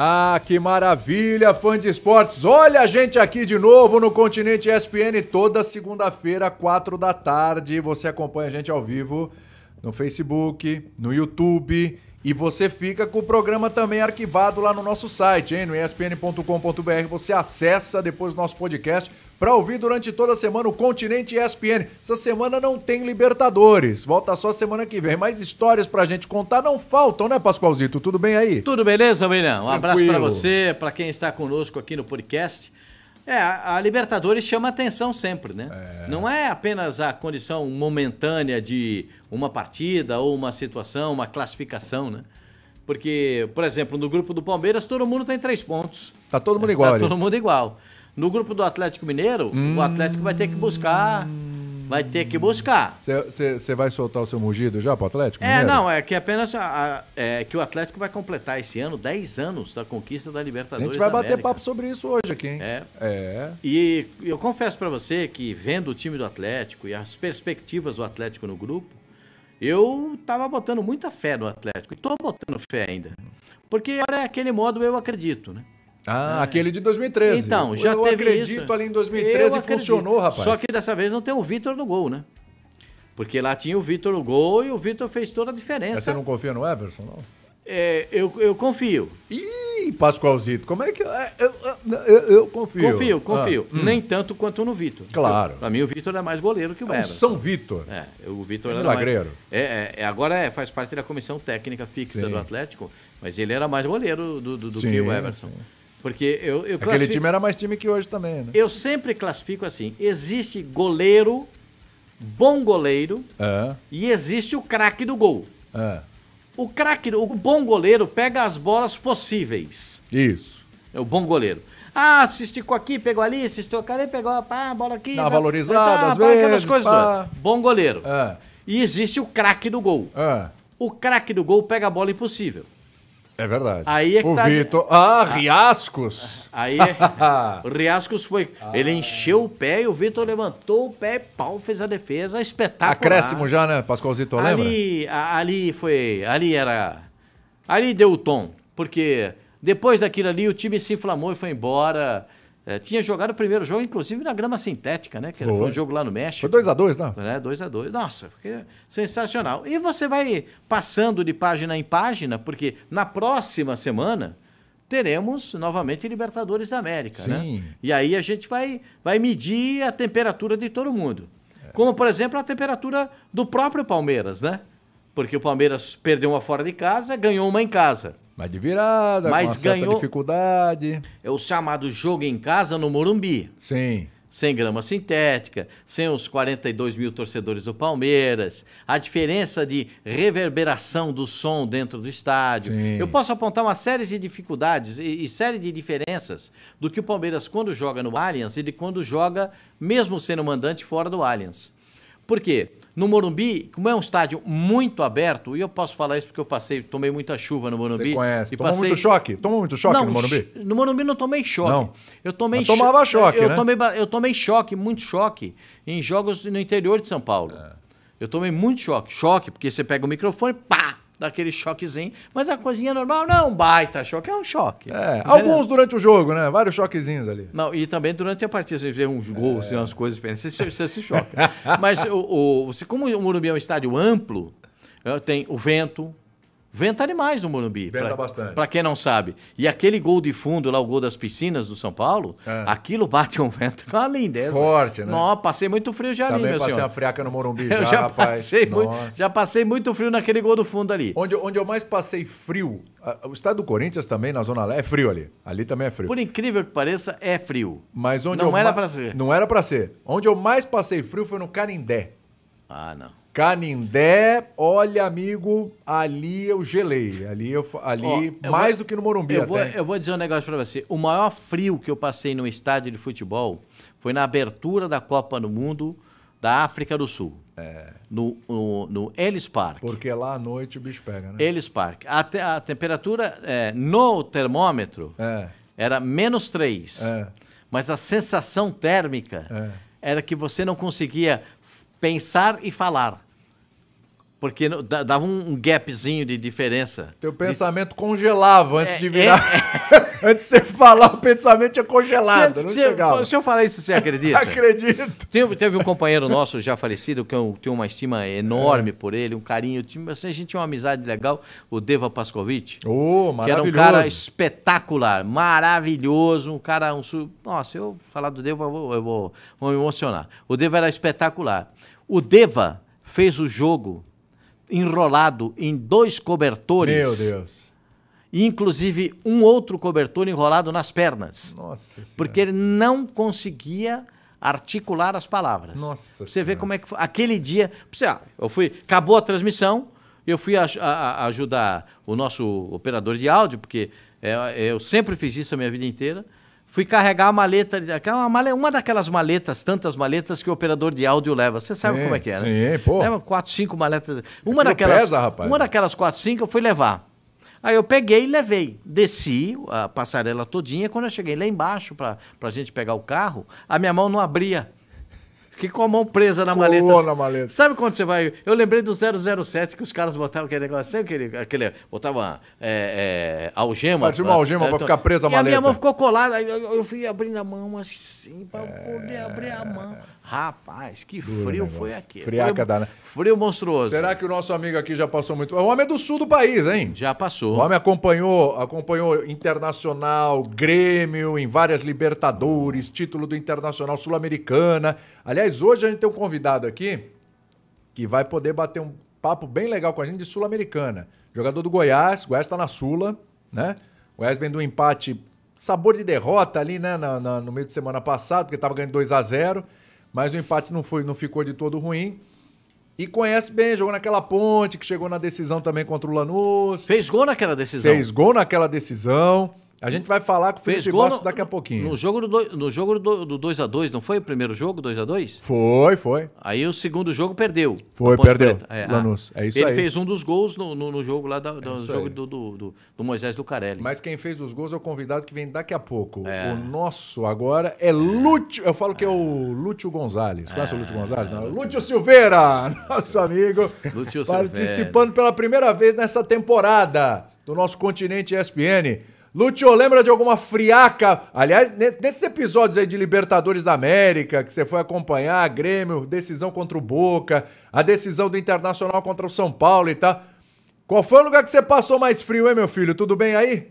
Ah, que maravilha, fã de esportes! Olha a gente aqui de novo no Continente ESPN toda segunda-feira, quatro da tarde. Você acompanha a gente ao vivo no Facebook, no YouTube e você fica com o programa também arquivado lá no nosso site, hein? No espn.com.br. Você acessa depois o nosso podcast para ouvir durante toda a semana o Continente ESPN. Essa semana não tem Libertadores, volta só semana que vem. Mais histórias para a gente contar não faltam, né, Pascoalzito? Tudo bem aí? Tudo beleza, William? Um Tranquilo. abraço para você, para quem está conosco aqui no podcast. É, a Libertadores chama atenção sempre, né? É. Não é apenas a condição momentânea de uma partida ou uma situação, uma classificação, né? Porque, por exemplo, no grupo do Palmeiras, todo mundo tem três pontos. Tá todo mundo é, igual. Tá ali. todo mundo igual. No grupo do Atlético Mineiro, hum... o Atlético vai ter que buscar vai ter que buscar. Você vai soltar o seu mugido já para o Atlético? É, não, é que apenas a, a, é que o Atlético vai completar esse ano 10 anos da conquista da Libertadores. A gente vai bater papo sobre isso hoje aqui, hein? É. é. E eu confesso para você que vendo o time do Atlético e as perspectivas do Atlético no grupo, eu tava botando muita fé no Atlético e estou botando fé ainda. Porque é aquele modo eu acredito, né? Ah, é. aquele de 2013. Então, já eu teve acredito, isso. Eu acredito ali em 2013 funcionou, rapaz. Só que dessa vez não tem o Vitor no gol, né? Porque lá tinha o Vitor no gol e o Vitor fez toda a diferença. Mas você não confia no Everson, não? É, eu, eu confio. Ih, Pascoalzito, como é que. Eu, é, eu, eu, eu confio. Confio, ah, confio. Ah, hum. Nem tanto quanto no Vitor. Claro. para mim, o Vitor é mais goleiro que o é um São Vitor. É, o Vitor é era. Milagreiro. Mais, é, é, é, agora é, faz parte da comissão técnica fixa sim. do Atlético, mas ele era mais goleiro do, do, do sim, que o Everson. Sim. Porque eu, eu Aquele time era mais time que hoje também, né? Eu sempre classifico assim: existe goleiro, bom goleiro, é. e existe o craque do gol. É. O craque, o bom goleiro pega as bolas possíveis. Isso. É o bom goleiro. Ah, se esticou aqui, pegou ali, se esticou ali, pegou a bola aqui. Dá tá, valorizada, tá, às pá, vezes. coisas pá. Bom goleiro. É. E existe o craque do gol. É. O craque do gol pega a bola impossível. É verdade. Aí é que o tá... Vitor. Ah, ah, Riascos! Aí é... o Riascos foi. Ah. Ele encheu o pé e o Vitor levantou o pé e pau, fez a defesa espetacular. Acréscimo já, né, Zito Lembra? Ali, ali foi. Ali era. Ali deu o tom, porque depois daquilo ali o time se inflamou e foi embora. É, tinha jogado o primeiro jogo, inclusive, na grama sintética, né? Que foi, foi um jogo lá no México. Foi 2x2, não? É, 2x2. Nossa, sensacional. E você vai passando de página em página, porque na próxima semana teremos novamente Libertadores da América, né? Sim. né? E aí a gente vai, vai medir a temperatura de todo mundo. É. Como, por exemplo, a temperatura do próprio Palmeiras, né? Porque o Palmeiras perdeu uma fora de casa, ganhou uma em casa. Mas de virada, mas com ganhou dificuldade. É o chamado jogo em casa no Morumbi. Sim. Sem grama sintética, sem os 42 mil torcedores do Palmeiras, a diferença de reverberação do som dentro do estádio. Sim. Eu posso apontar uma série de dificuldades e, e série de diferenças do que o Palmeiras quando joga no Allianz e de quando joga, mesmo sendo mandante, fora do Allianz. Por quê? no Morumbi, como é um estádio muito aberto, e eu posso falar isso porque eu passei, tomei muita chuva no Morumbi. Você conhece. E Tomou passei... muito choque? Tomou muito choque não, no Morumbi? No Morumbi não tomei choque. Não. Eu tomei Mas tomava cho... choque, eu né? Tomei, eu tomei choque, muito choque, em jogos no interior de São Paulo. É. Eu tomei muito choque. Choque, porque você pega o microfone, pá! dá aquele choquezinho. Mas a coisinha normal não é um baita choque, é um choque. É, alguns durante o jogo, né? Vários choquezinhos ali. Não, e também durante a partida, você vê uns é. gols, é. umas coisas diferentes, você, você se choca. Mas o, o, você, como o Morumbi é um estádio amplo, eh, tem o vento, Venta animais no Morumbi. Venta pra, bastante. Pra quem não sabe. E aquele gol de fundo lá, o gol das piscinas do São Paulo, é. aquilo bate um vento com é uma lindeza. Forte, né? Não, passei muito frio já Também ali, meu passei senhor. passei uma friaca no Morumbi já, já Passei muito, já passei muito frio naquele gol do fundo ali. Onde, onde eu mais passei frio, o estado do Corinthians também, na Zona Leste, é frio ali. Ali também é frio. Por incrível que pareça, é frio. Mas onde Não era ma... pra ser. Não era pra ser. Onde eu mais passei frio foi no Carindé. Ah, não. Canindé, olha, amigo, ali eu gelei. Ali, eu, ali eu mais vou, do que no Morumbi eu até. Vou, eu vou dizer um negócio para você. O maior frio que eu passei num estádio de futebol foi na abertura da Copa do Mundo da África do Sul. É. No, no, no, Ellis Park. Porque lá à noite o bicho pega, né? Ellis Park. A, te, a temperatura é, no termômetro é. era menos 3. É. Mas a sensação térmica é. era que você não conseguia pensar e falar. Porque dava um gapzinho de diferença. Teu pensamento de... congelava antes é, de virar. É, é... antes de você falar, o pensamento tinha congelado. Se, não se, chegava. Se eu falar isso, você acredita? Acredito. Teve, teve, um companheiro nosso já falecido, que eu é tenho uma estima enorme é. por ele, um carinho. Assim, a gente tinha uma amizade legal, o Deva Pascovitch. Oh, que era um cara espetacular, maravilhoso, um cara. Um su... Nossa, eu falar do Deva, eu vou, eu vou, vou me emocionar. O Deva era espetacular. O Deva fez o jogo enrolado em dois cobertores. Meu Deus. E, inclusive um outro cobertor enrolado nas pernas. Nossa Porque ele não conseguia articular as palavras. Nossa Você senhora. vê como é que foi. Aquele dia. Ah, eu fui. Acabou a transmissão. Eu fui a, a, ajudar o nosso operador de áudio, porque é, eu sempre fiz isso a minha vida inteira. Fui carregar a maleta, uma, uma daquelas maletas, tantas maletas que o operador de áudio leva. Você sabe sim, como é que é, né? Sim, pô. Leva quatro, cinco maletas. Uma daquelas, pesa, rapaz. Uma daquelas quatro, cinco eu fui levar. Aí eu peguei e levei. Desci a passarela todinha. Quando eu cheguei lá embaixo para a gente pegar o carro, a minha mão não abria. Fiquei com a mão presa na Colou maleta. na maleta. Sabe quando você vai. Eu lembrei do 007 que os caras botavam aquele negócio, sempre aquele. aquele botava é, é, algema. Batia uma algema é, pra então, ficar presa a maleta. E a minha mão ficou colada. Eu, eu fui abrindo a mão assim, pra poder abrir a mão. Rapaz, que Duro frio negócio. foi aqui. Friaca dá, né? Frio monstruoso. Será que o nosso amigo aqui já passou muito? O é homem é do sul do país, hein? Já passou. O homem acompanhou, acompanhou internacional, Grêmio, em várias Libertadores, título do Internacional Sul-Americana. Aliás, hoje a gente tem um convidado aqui que vai poder bater um papo bem legal com a gente de Sul-Americana. Jogador do Goiás, Goiás está na Sula, né? O Goiás vem do empate, sabor de derrota ali, né? no meio de semana passado, porque estava ganhando 2 a 0 mas o empate não, foi, não ficou de todo ruim. E conhece bem, jogou naquela ponte que chegou na decisão também contra o Lanús. Fez gol naquela decisão. Fez gol naquela decisão. A gente vai falar com o Felipe Bastos daqui a pouquinho. No jogo do 2x2, no jogo do, do dois a dois, não foi o primeiro jogo, 2x2? Dois Foi, foi. Aí o segundo jogo perdeu. Foi, perdeu. É, ah. Lanús. É isso ele aí. Ele fez um dos gols no, no, no jogo lá da, é do, jogo do, do, do, Moisés do Carelli. Mas quem fez os gols é o convidado que vem daqui a pouco. É. O nosso agora é Lúcio. Eu falo que é o Lúcio Gonzalez. Conhece o Lúcio é, Gonzalez? Não. Lúcio Silveira, nosso é. amigo. Lúcio Silveira. Participando pela primeira vez nessa temporada do nosso continente ESPN. Lúcio, lembra de alguma friaca? Aliás, nesses episódios aí de Libertadores da América, que você foi acompanhar, Grêmio, decisão contra o Boca, a decisão do Internacional contra o São Paulo e tal. Qual foi o lugar que você passou mais frio, hein, meu filho? Tudo bem aí?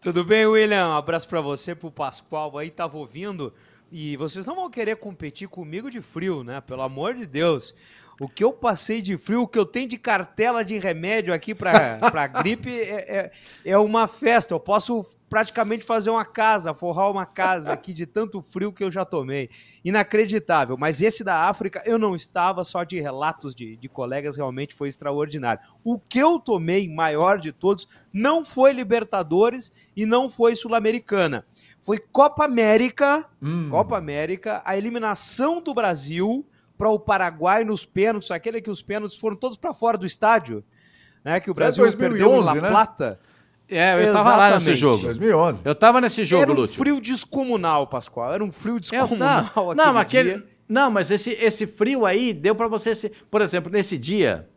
Tudo bem, William? Um abraço para você, pro Pascoal aí, tava ouvindo. E vocês não vão querer competir comigo de frio, né? Pelo amor de Deus. O que eu passei de frio, o que eu tenho de cartela de remédio aqui para gripe é, é, é, uma festa. Eu posso praticamente fazer uma casa, forrar uma casa aqui de tanto frio que eu já tomei. Inacreditável. Mas esse da África eu não estava, só de relatos de, de colegas realmente foi extraordinário. O que eu tomei, maior de todos, não foi Libertadores e não foi Sul-Americana. Foi Copa América, hum. Copa América, a eliminação do Brasil para o Paraguai nos pênaltis, aquele que os pênaltis foram todos para fora do estádio, né? Que o é Brasil 2011, perdeu em La né? Plata. É, eu Exatamente. tava lá nesse jogo. 2011. Eu tava nesse jogo, Era um frio descomunal, Pascoal. Era um frio é, tá. descomunal. Não, aquele, não, mas esse, esse frio aí deu para você, se, por exemplo, nesse dia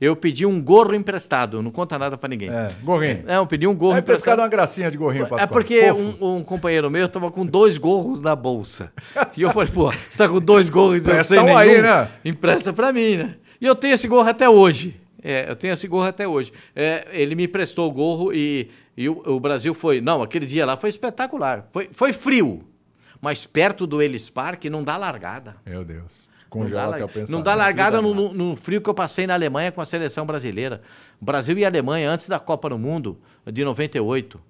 eu pedi um gorro emprestado, não conta nada para ninguém. É, gorrinho. É, eu pedi um gorro é emprestado. É uma gracinha de gorrinho, é Pascoal. É porque um, um, companheiro meu estava com dois gorros na bolsa. E eu falei, pô, você está com dois gorros e eu sei nenhum. aí, né? Empresta para mim, né? E eu tenho esse gorro até hoje. É, eu tenho esse gorro até hoje. É, ele me emprestou o gorro e, e o, o, Brasil foi... Não, aquele dia lá foi espetacular. Foi, foi frio, mas perto do Ellis Park não dá largada. Meu Deus. Congela não dá, não dá largada no, no, frio que eu passei na Alemanha com a seleção brasileira. Brasil e Alemanha antes da Copa do Mundo de 98.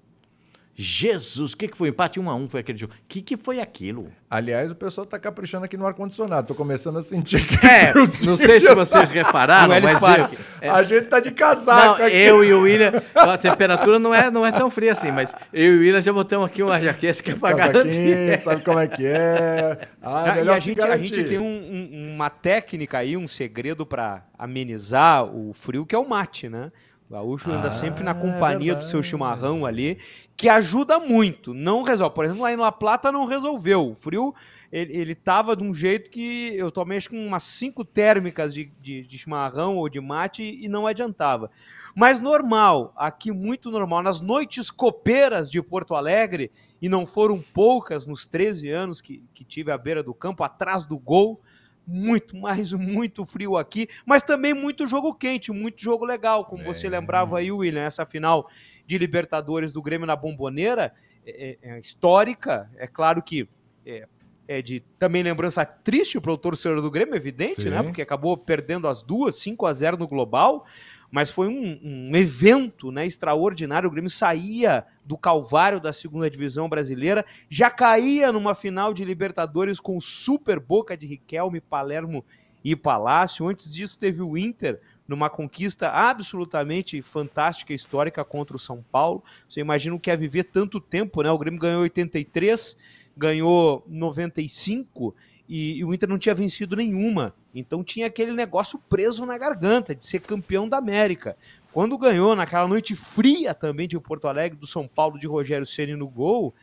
Jesus, o que, que foi? Empate 1 um a 1 um foi aquele jogo. O que, que foi aquilo? Aliás, o pessoal está caprichando aqui no ar-condicionado. Tô começando a sentir que. É, não sei se tá vocês repararam, mas. Eu, é, a gente tá de casaco não, aqui. Eu e o William, a temperatura não é, não é tão fria assim, mas eu e o William já botamos aqui uma jaqueta que é pra garantir. Sabe como é que é? Ah, ah melhor a, gente, a gente tem um, um, uma técnica aí, um segredo para amenizar o frio, que é o mate, né? O gaúcho anda ah, sempre na é companhia é do seu chimarrão ali, que ajuda muito, não resolve. Por exemplo, lá em La Plata não resolveu. O frio, ele, ele tava de um jeito que eu tomei acho que umas cinco térmicas de, de, de chimarrão ou de mate e não adiantava. Mas normal, aqui muito normal, nas noites copeiras de Porto Alegre, e não foram poucas nos 13 anos que, que tive à beira do campo, atrás do gol, muito, mais muito frio aqui, mas também muito jogo quente, muito jogo legal, como é. você lembrava aí, William, essa final de Libertadores do Grêmio na Bomboneira é, é, é histórica, é claro que é, é de também lembrança triste para o torcedor do Grêmio, evidente, né, Sim. né? Porque acabou perdendo as duas, 5 a 0 no global, mas foi um, um evento né, extraordinário. O Grêmio saía do calvário da segunda divisão brasileira, já caía numa final de Libertadores com super boca de Riquelme, Palermo e Palácio. Antes disso, teve o Inter numa conquista absolutamente fantástica histórica contra o São Paulo. Você imagina o que é viver tanto tempo, né? O Grêmio ganhou 83, ganhou 95 e, e, o Inter não tinha vencido nenhuma. Então tinha aquele negócio preso na garganta de ser campeão da América. Quando ganhou naquela noite fria também de Porto Alegre, do São Paulo, de Rogério Ceni no gol,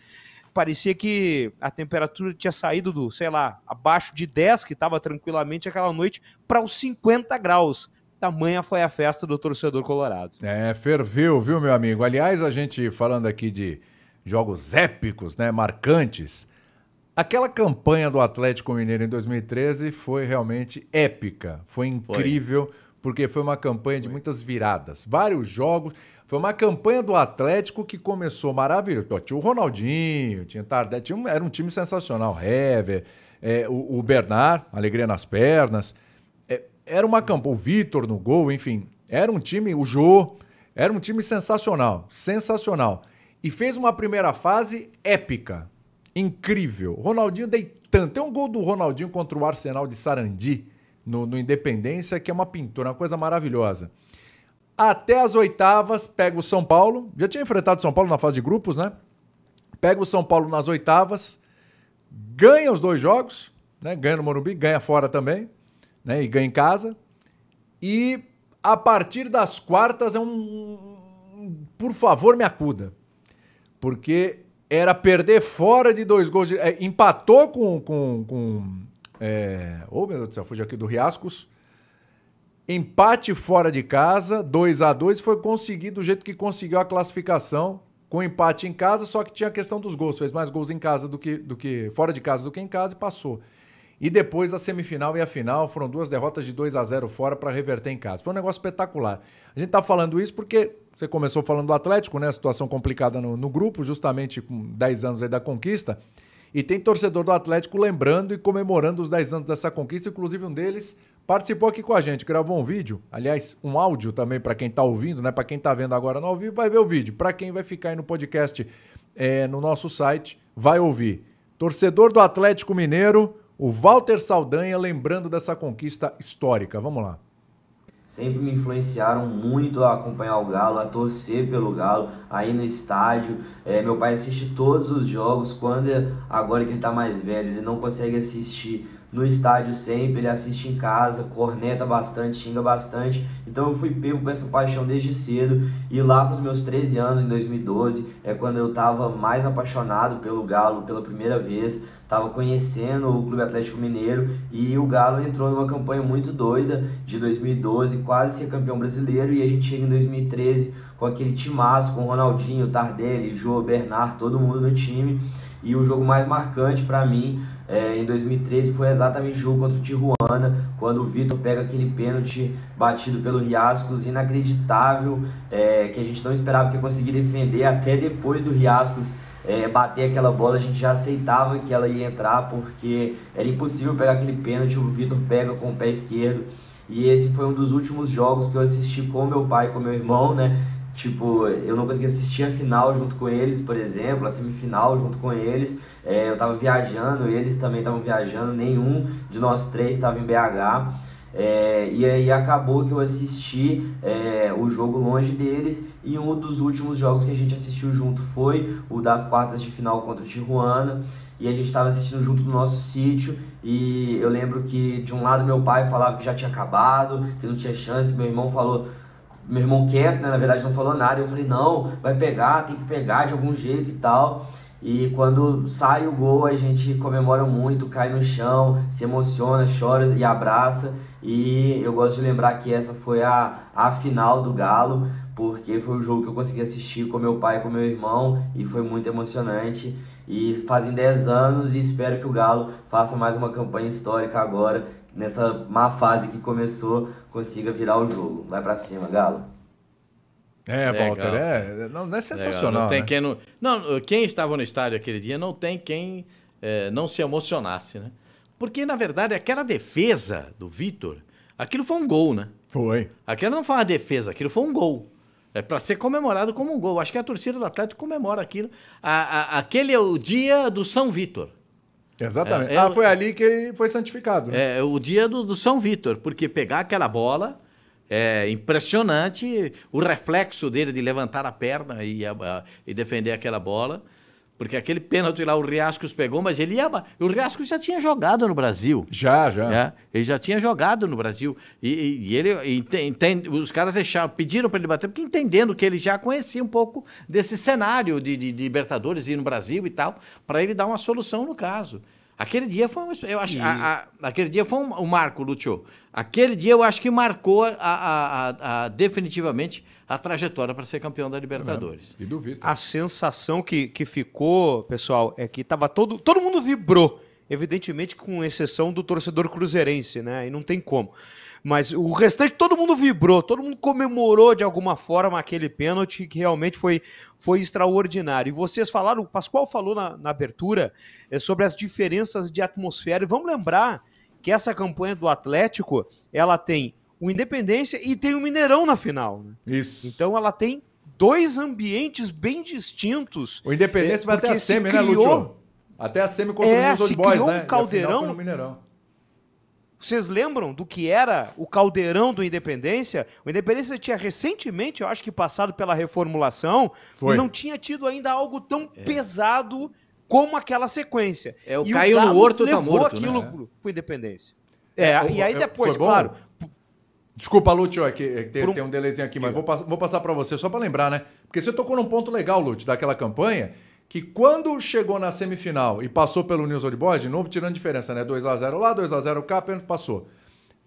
parecia que a temperatura tinha saído do, sei lá, abaixo de 10, que estava tranquilamente aquela noite, para os 50 graus. Tamanha foi a festa do torcedor colorado. É, ferveu, viu, meu amigo? Aliás, a gente falando aqui de jogos épicos, né, marcantes. Aquela campanha do Atlético Mineiro em 2013 foi realmente épica, foi incrível, foi. porque foi uma campanha de muitas viradas, vários jogos. Foi uma campanha do Atlético que começou maravilhoso. Tinha o Ronaldinho, tinha Tardé, tinha um, era um time sensacional. Hever, é, o, o Bernard, alegria nas pernas. É, era uma campanha, o Vitor no gol, enfim. Era um time, o Jô, era um time sensacional, sensacional. E fez uma primeira fase épica incrível. Ronaldinho deitando. Tem um gol do Ronaldinho contra o Arsenal de Sarandi no, no Independência, que é uma pintura, uma coisa maravilhosa. Até as oitavas, pega o São Paulo. Já tinha enfrentado o São Paulo na fase de grupos, né? Pega o São Paulo nas oitavas, ganha os dois jogos, né? Ganha no Morumbi, ganha fora também, né? E ganha em casa. E a partir das quartas é um. Por favor, me acuda. Porque era perder fora de dois gols. De, é, empatou com. com, com é, oh, meu Deus do céu, fugi aqui do Riascos. Empate fora de casa, 2 a 2 foi conseguir do jeito que conseguiu a classificação, com empate em casa, só que tinha a questão dos gols. Fez mais gols em casa do que, do que fora de casa do que em casa e passou. E depois a semifinal e a final foram duas derrotas de 2 a 0 fora para reverter em casa. Foi um negócio espetacular. A gente está falando isso porque você começou falando do Atlético, né? Situação complicada no, no grupo, justamente com 10 anos aí da conquista. E tem torcedor do Atlético lembrando e comemorando os 10 anos dessa conquista, inclusive um deles participou aqui com a gente, gravou um vídeo, aliás, um áudio também para quem está ouvindo, né? Para quem está vendo agora no ao vivo, vai ver o vídeo. Para quem vai ficar aí no podcast, é, no nosso site, vai ouvir. Torcedor do Atlético Mineiro, o Walter Saldanha lembrando dessa conquista histórica. Vamos lá sempre me influenciaram muito a acompanhar o Galo, a torcer pelo Galo, aí no estádio. É, meu pai assiste todos os jogos, quando é, agora que ele está mais velho, ele não consegue assistir no estádio sempre, ele assiste em casa, corneta bastante, xinga bastante. Então eu fui pego com essa paixão desde cedo. E lá para os meus 13 anos, em 2012, é quando eu estava mais apaixonado pelo Galo pela primeira vez. Estava conhecendo o Clube Atlético Mineiro e o Galo entrou numa campanha muito doida de 2012, quase ser campeão brasileiro. E a gente chega em 2013 com aquele timaço, com Ronaldinho, Tardelli, João Bernard, todo mundo no time. E o jogo mais marcante para mim é, em 2013 foi exatamente o jogo contra o Tijuana, quando o Vitor pega aquele pênalti batido pelo Riascos, inacreditável, é, que a gente não esperava que ia conseguir defender, até depois do Riascos é, bater aquela bola, a gente já aceitava que ela ia entrar, porque era impossível pegar aquele pênalti, o Vitor pega com o pé esquerdo, e esse foi um dos últimos jogos que eu assisti com meu pai, com meu irmão, né? Tipo, eu não consegui assistir a final junto com eles, por exemplo, a semifinal junto com eles. É, eu tava viajando, eles também estavam viajando, nenhum de nós três estava em BH. É, e aí acabou que eu assisti é, o jogo longe deles e um dos últimos jogos que a gente assistiu junto foi o das quartas de final contra o Tijuana e a gente estava assistindo junto no nosso sítio e eu lembro que de um lado meu pai falava que já tinha acabado, que não tinha chance, meu irmão falou meu irmão quieto, né? Na verdade não falou nada. Eu falei, não, vai pegar, tem que pegar de algum jeito e tal. E quando sai o gol, a gente comemora muito, cai no chão, se emociona, chora e abraça. E eu gosto de lembrar que essa foi a, a final do Galo, porque foi o jogo que eu consegui assistir com meu pai e com meu irmão, e foi muito emocionante. E fazem 10 anos e espero que o Galo faça mais uma campanha histórica agora nessa má fase que começou, consiga virar o jogo. Vai para cima, Galo. É, Walter, é, não, é sensacional. Não tem né? quem não, não, quem estava no estádio aquele dia não tem quem é, não se emocionasse, né? Porque na verdade aquela defesa do Vitor, aquilo foi um gol, né? Foi. Aquilo não foi uma defesa, aquilo foi um gol. É para ser comemorado como um gol. Acho que a torcida do Atlético comemora aquilo. A, a, aquele é o dia do São Vitor. Exatamente. É, é, ah, foi ali que ele foi santificado. Né? É, é o dia do, do São Vitor porque pegar aquela bola é impressionante o reflexo dele de levantar a perna e, a, e defender aquela bola. Porque aquele pênalti lá o Riascos pegou, mas ele ia. O Riascos já tinha jogado no Brasil. Já, já. Né? Ele já tinha jogado no Brasil. E, e, e ele entende. Os caras deixaram, pediram para ele bater, porque entendendo que ele já conhecia um pouco desse cenário de, de, de Libertadores ir no Brasil e tal, para ele dar uma solução no caso. Aquele dia foi um, eu acho, e... a, a, aquele dia foi um, um marco, Lúcio. Aquele dia eu acho que marcou a, definitivamente a trajetória para ser campeão da Libertadores. É e duvido. A sensação que, que ficou, pessoal, é que tava todo, todo mundo vibrou. Evidentemente, com exceção do torcedor cruzeirense, né? E não tem como. Mas o restante, todo mundo vibrou, todo mundo comemorou de alguma forma aquele pênalti que realmente foi, foi extraordinário. E vocês falaram, o Pascoal falou na, na abertura é, sobre as diferenças de atmosfera. E vamos lembrar que essa campanha do Atlético, ela tem o Independência e tem o Mineirão na final. Né? Isso. Então ela tem dois ambientes bem distintos. O Independência é, vai até a semi, se né, criou... Lúcio? Até a semi contra é, os se Boys, criou né? um caldeirão. no Mineirão. Vocês lembram do que era o caldeirão do Independência? O Independência tinha recentemente, eu acho que passado pela reformulação, Foi. e não tinha tido ainda algo tão é. pesado como aquela sequência. É, o e caiu o no horto tá levou tá morto, aquilo né? pro Independência. É, é, e aí depois, é, claro, Desculpa, Lúcio, é que, é que tem, um... tem, um... delezinho aqui, mas vou, pass vou passar para você só para lembrar, né? Porque você tocou num ponto legal, Lúcio, daquela campanha, que quando chegou na semifinal e passou pelo News Old Boys, de novo tirando diferença, né? 2 a 0 lá, 2 a 0 cá, apenas passou.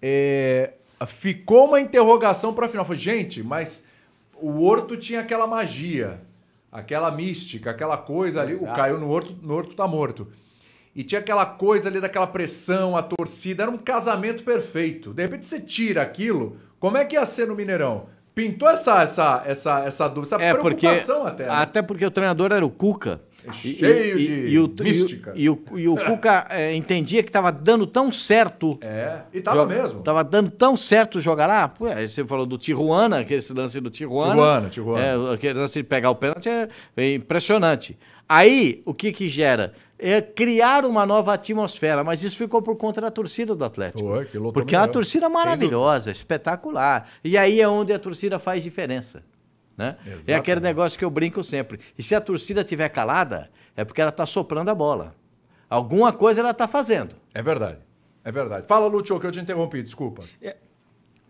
É... Ficou uma interrogação para a final. Falei, gente, mas o Horto tinha aquela magia, aquela mística, aquela coisa ali. Exato. O Caio no Horto, no Horto tá morto. E tinha aquela coisa ali daquela pressão, a torcida, era um casamento perfeito. De repente você tira aquilo, como é que ia ser no Mineirão? Pintou essa essa essa essa dúvida, essa é preocupação porque, até. Né? Até porque o treinador era o Cuca. É cheio e, de e, e o, mística. E, o, e o, o Cuca é, entendia que estava dando tão certo. É, e estava mesmo. Estava dando tão certo jogar lá. Pô, você falou do Tijuana, aquele lance do Tijuana. Tijuana, Tijuana. É, aquele lance de pegar o pênalti é, é impressionante. Aí, o que que gera? é, criar uma nova atmosfera, mas isso ficou por conta da torcida do Atlético. Ué, porque melhor. é uma torcida maravilhosa, espetacular. E aí é onde a torcida faz diferença. Né? É aquele negócio que eu brinco sempre. E se a torcida estiver calada, é porque ela está soprando a bola. Alguma coisa ela está fazendo. É verdade. É verdade. Fala, Lúcio, que eu te interrompi, desculpa. É,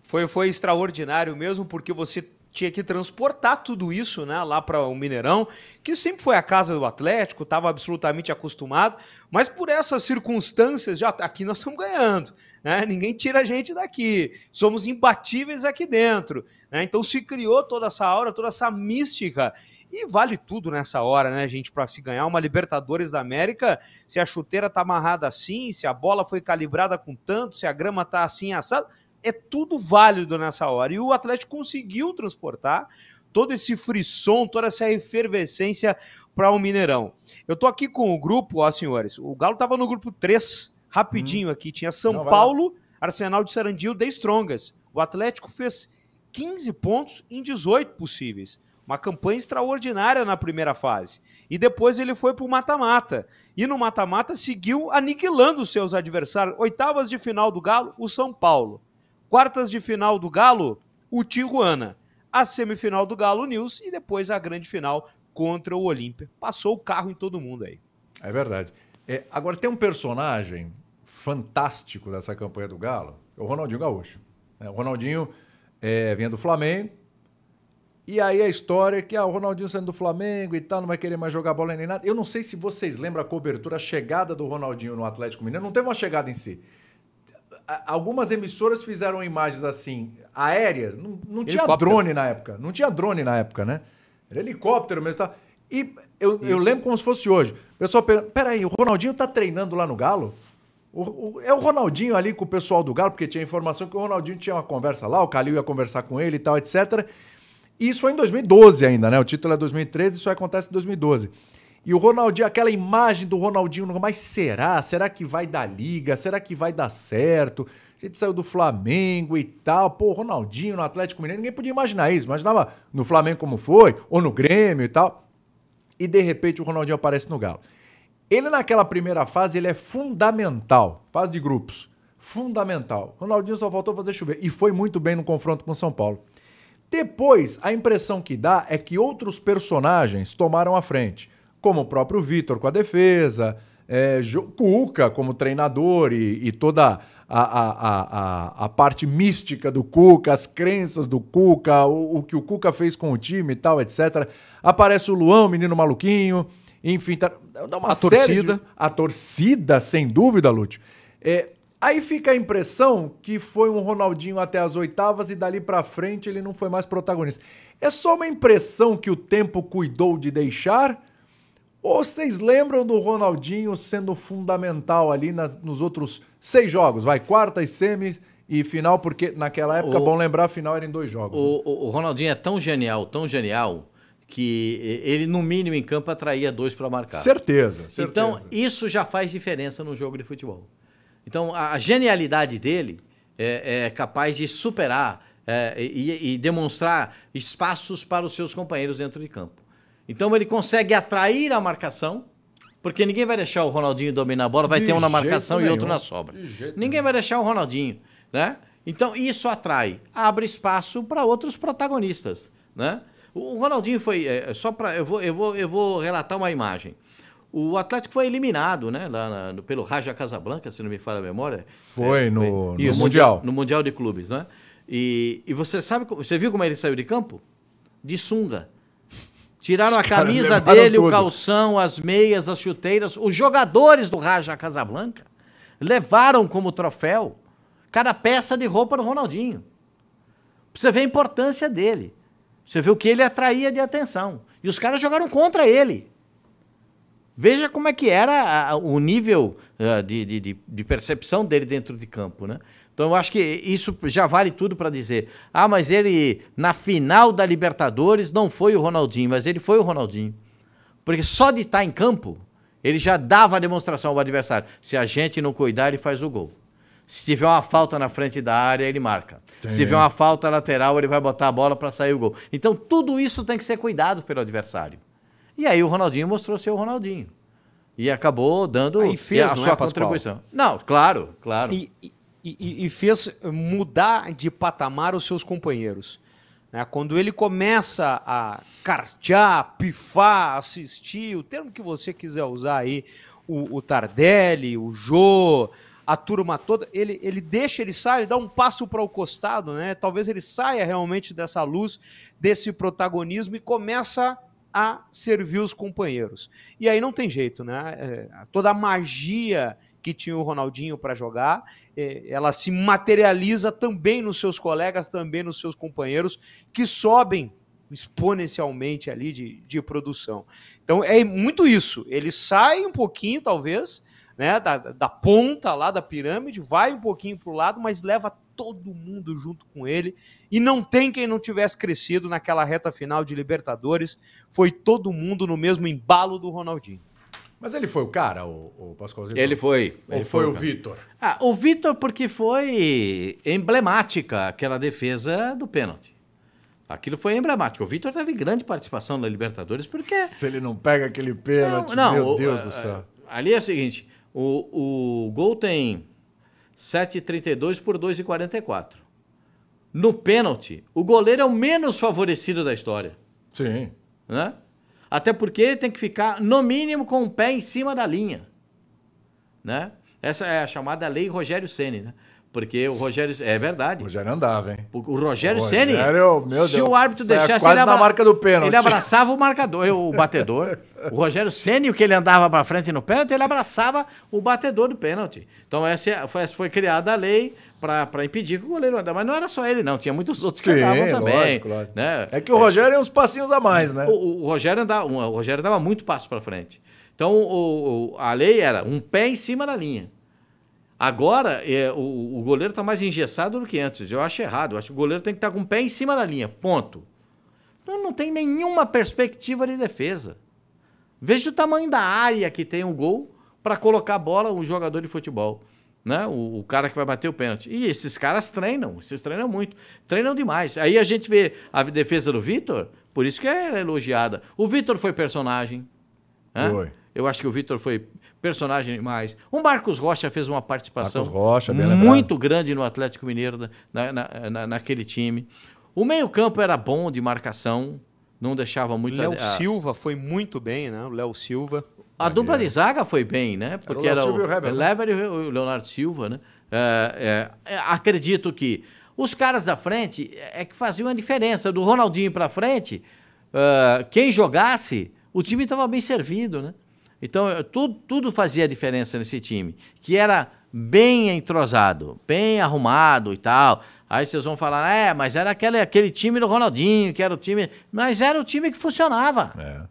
foi, foi extraordinário mesmo, porque você tinha que transportar tudo isso né, lá para o Mineirão, que sempre foi a casa do Atlético, estava absolutamente acostumado, mas por essas circunstâncias, já aqui nós estamos ganhando, né? ninguém tira a gente daqui, somos imbatíveis aqui dentro. Né? Então se criou toda essa aura, toda essa mística, e vale tudo nessa hora, né, gente, para se ganhar uma Libertadores da América, se a chuteira tá amarrada assim, se a bola foi calibrada com tanto, se a grama tá assim assada é tudo válido nessa hora. E o Atlético conseguiu transportar todo esse frisson, toda essa efervescência para o Mineirão. Eu tô aqui com o grupo, ó, senhores. O Galo tava no grupo 3, rapidinho hum. aqui. Tinha São Não, Paulo, Arsenal de Sarandio, The Strongas. O Atlético fez 15 pontos em 18 possíveis. Uma campanha extraordinária na primeira fase. E depois ele foi para o mata-mata. E no mata-mata seguiu aniquilando seus adversários. Oitavas de final do Galo, o São Paulo. Quartas de final do Galo, o Tijuana. A semifinal do Galo News e depois a grande final contra o Olímpia. Passou o carro em todo mundo aí. É verdade. É, agora, tem um personagem fantástico dessa campanha do Galo, é o Ronaldinho Gaúcho. É, o Ronaldinho é, vinha do Flamengo, e aí a história é que ah, o Ronaldinho saindo do Flamengo e tal, não vai querer mais jogar bola nem nada. Eu não sei se vocês lembram a cobertura, a chegada do Ronaldinho no Atlético Mineiro. Não teve uma chegada em si algumas emissoras fizeram imagens assim, aéreas. Não, não tinha drone na época. Não tinha drone na época, né? Era helicóptero mesmo. Tá? E eu, eu, lembro como se fosse hoje. O pessoal pergunta: peraí, o Ronaldinho tá treinando lá no Galo? O, o, é o Ronaldinho ali com o pessoal do Galo, porque tinha informação que o Ronaldinho tinha uma conversa lá, o Calil ia conversar com ele e tal, etc. E isso foi em 2012 ainda, né? O título é 2013, isso acontece em 2012. E o Ronaldinho, aquela imagem do Ronaldinho, mas será? Será que vai dar liga? Será que vai dar certo? A gente saiu do Flamengo e tal. Pô, Ronaldinho no Atlético Mineiro, ninguém podia imaginar isso. Imaginava no Flamengo como foi, ou no Grêmio e tal. E de repente o Ronaldinho aparece no Galo. Ele naquela primeira fase, ele é fundamental. Fase de grupos. Fundamental. Ronaldinho só faltou fazer chover. E foi muito bem no confronto com o São Paulo. Depois, a impressão que dá é que outros personagens tomaram a frente como o próprio Vitor com a defesa, é, Cuca como treinador e, e toda a, a, a, a, parte mística do Cuca, as crenças do Cuca, o, o, que o Cuca fez com o time e tal, etc. Aparece o Luão, menino maluquinho, enfim, tá, dá uma a torcida. De, a torcida, sem dúvida, Lúcio. É, aí fica a impressão que foi um Ronaldinho até as oitavas e dali para frente ele não foi mais protagonista. É só uma impressão que o tempo cuidou de deixar ou vocês lembram do Ronaldinho sendo fundamental ali nas, nos outros seis jogos? Vai, quarta e semi e final, porque naquela época, o, bom lembrar, a final era em dois jogos. O, né? o, Ronaldinho é tão genial, tão genial, que ele, no mínimo, em campo, atraía dois para marcar. Certeza, então, certeza. Então, isso já faz diferença no jogo de futebol. Então, a genialidade dele é, é capaz de superar é, e, e demonstrar espaços para os seus companheiros dentro de campo. Então ele consegue atrair a marcação, porque ninguém vai deixar o Ronaldinho dominar a bola, vai de ter um na marcação nenhum. e outro na sobra. Ninguém nenhum. vai deixar o Ronaldinho, né? Então isso atrai, abre espaço para outros protagonistas, né? O Ronaldinho foi é, é só para eu vou, eu vou eu vou relatar uma imagem. O Atlético foi eliminado, né? Lá na, pelo Raja Casablanca, se não me falha a memória. Foi, é, no, foi. no Isso, Mundial. No Mundial de Clubes, né? E, e você sabe, você viu como ele saiu de campo? De sunga. Tiraram a camisa dele, tudo. o calção, as meias, as chuteiras. Os jogadores do Raja Casablanca levaram como troféu cada peça de roupa do Ronaldinho. Você vê a importância dele. Você vê o que ele atraía de atenção. E os caras jogaram contra ele. Veja como é que era a, o nível uh, de, de, de percepção dele dentro de campo, né? Então eu acho que isso já vale tudo para dizer. Ah, mas ele na final da Libertadores não foi o Ronaldinho, mas ele foi o Ronaldinho. Porque só de estar tá em campo, ele já dava a demonstração ao adversário. Se a gente não cuidar, ele faz o gol. Se tiver uma falta na frente da área, ele marca. Sim. Se tiver uma falta lateral, ele vai botar a bola para sair o gol. Então tudo isso tem que ser cuidado pelo adversário. E aí o Ronaldinho mostrou ser o Ronaldinho e acabou dando fez, a né, sua é, contribuição. Não, claro, claro. E, e, e fez mudar de patamar os seus companheiros. Né? Quando ele começa a cartear, pifar, assistir, o termo que você quiser usar aí, o, o Tardelli, o Jô, a turma toda, ele, ele deixa, ele sai, ele dá um passo para o costado, né? Talvez ele saia realmente dessa luz, desse protagonismo e começa a servir os companheiros. E aí não tem jeito, né? É, toda a magia que tinha o Ronaldinho para jogar. É, ela se materializa também nos seus colegas, também nos seus companheiros, que sobem exponencialmente ali de, de produção. Então é muito isso. Ele sai um pouquinho, talvez, né, da, da ponta lá da pirâmide, vai um pouquinho para o lado, mas leva todo mundo junto com ele. E não tem quem não tivesse crescido naquela reta final de Libertadores. Foi todo mundo no mesmo embalo do Ronaldinho. Mas ele foi o cara, o, o Pascoalzinho? Ele foi. Ou ele foi, foi o, o Vitor? Ah, o Vitor porque foi emblemática aquela defesa do pênalti. Aquilo foi emblemático. O Vitor teve grande participação na Libertadores porque... Se ele não pega aquele pênalti, não, não, meu o, Deus do ah, céu. Ah, ali é o seguinte, o, o gol tem 7,32 por 2,44. No pênalti, o goleiro é o menos favorecido da história. Sim. Né? Até porque ele tem que ficar, no mínimo, com o pé em cima da linha. Né? Essa é a chamada lei Rogério Ceni, né? Porque o Rogério. É verdade. O Rogério andava, hein? O Rogério Ceni. Se Deus, o árbitro é deixasse. Quase ele abra... na marca do pênalti. Ele abraçava o marcador, o batedor. o Rogério Ceni, o que ele andava para frente no pênalti, ele abraçava o batedor do pênalti. Então, essa é foi, foi criada a lei para impedir que o goleiro andasse. Mas não era só ele, não. Tinha muitos outros que Sim, andavam também. Lógico, lógico. Né? É que o Rogério é uns passinhos a mais, né? O, o Rogério, andava, o Rogério dava muito passo para frente. Então, o, o, a lei era um pé em cima da linha. Agora, é, o, o, goleiro está mais engessado do que antes. Eu acho errado. Eu acho que o goleiro tem que estar tá com o pé em cima da linha. Ponto. Não, não tem nenhuma perspectiva de defesa. Veja o tamanho da área que tem o gol para colocar a bola o um jogador de futebol. Né? O, o, cara que vai bater o pênalti. E esses caras treinam, esses treinam muito, treinam demais. Aí a gente vê a defesa do Vitor, por isso que ela é elogiada. O Vitor foi personagem. Né? Foi. Né? Eu acho que o Vitor foi personagem demais. O Marcos Rocha fez uma participação Rocha, muito grande no Atlético Mineiro, na, na, na, naquele time. O meio-campo era bom de marcação, não deixava muito. Léo a... Silva foi muito bem, né? O Léo Silva. A dupla de zaga foi bem, né? Porque era o, Léo era o, o né? e o Leonardo Silva, né? É, é, é, acredito que os caras da frente é, é que faziam a diferença. Do Ronaldinho para frente, é, quem jogasse, o time estava bem servido, né? Então, eu, tudo, tudo fazia diferença nesse time, que era bem entrosado, bem arrumado e tal. Aí vocês vão falar, é, mas era aquele, aquele time do Ronaldinho, que era o time. Mas era o time que funcionava. É.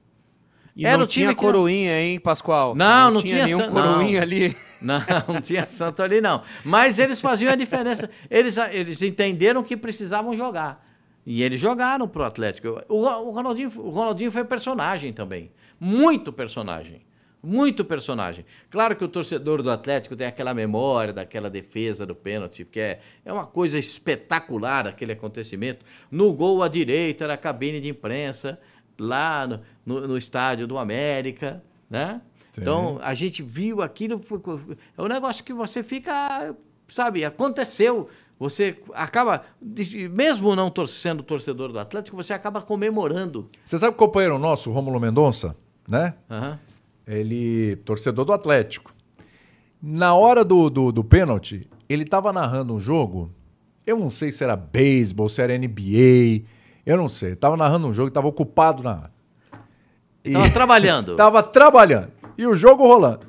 E era não o time tinha que... coroinha, hein, Pascoal? Não, não, não tinha, tinha san... coroinha não. ali. Não, não tinha santo ali, não. Mas eles faziam a diferença. Eles, eles entenderam que precisavam jogar. E eles jogaram pro Atlético. O, o, Ronaldinho, o Ronaldinho foi personagem também. Muito personagem. Muito personagem. Claro que o torcedor do Atlético tem aquela memória daquela defesa do pênalti, porque é, é uma coisa espetacular aquele acontecimento. No gol à direita, na cabine de imprensa, lá no, no, no estádio do América, né? Sim. Então, a gente viu aquilo. É um negócio que você fica. Sabe, aconteceu. Você acaba, mesmo não torcendo torcedor do Atlético, você acaba comemorando. Você sabe, o companheiro nosso, Rômulo Mendonça, né? Aham. Uhum ele torcedor do Atlético. Na hora do, do, do pênalti, ele estava narrando um jogo, eu não sei se era beisebol, se era NBA, eu não sei. Estava narrando um jogo, e estava ocupado na área. Estava trabalhando. Estava trabalhando. E o jogo rolando.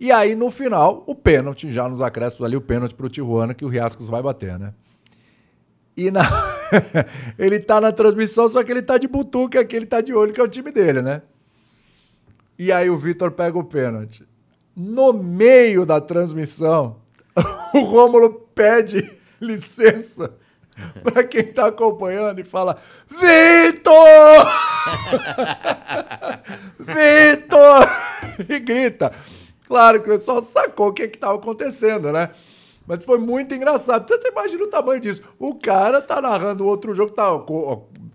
E aí, no final, o pênalti, já nos acréscimos ali, o pênalti para o Tijuana, que o Riascos vai bater, né? E na... ele tá na transmissão, só que ele tá de butuca que ele tá de olho, que é o time dele, né? E aí o Vitor pega o pênalti. No meio da transmissão, o Rômulo pede licença para quem está acompanhando e fala: Vitor! Vitor! e grita. Claro que o pessoal sacou o que estava acontecendo, né? Mas foi muito engraçado. Então, você imagina o tamanho disso. O cara tá narrando outro jogo, tá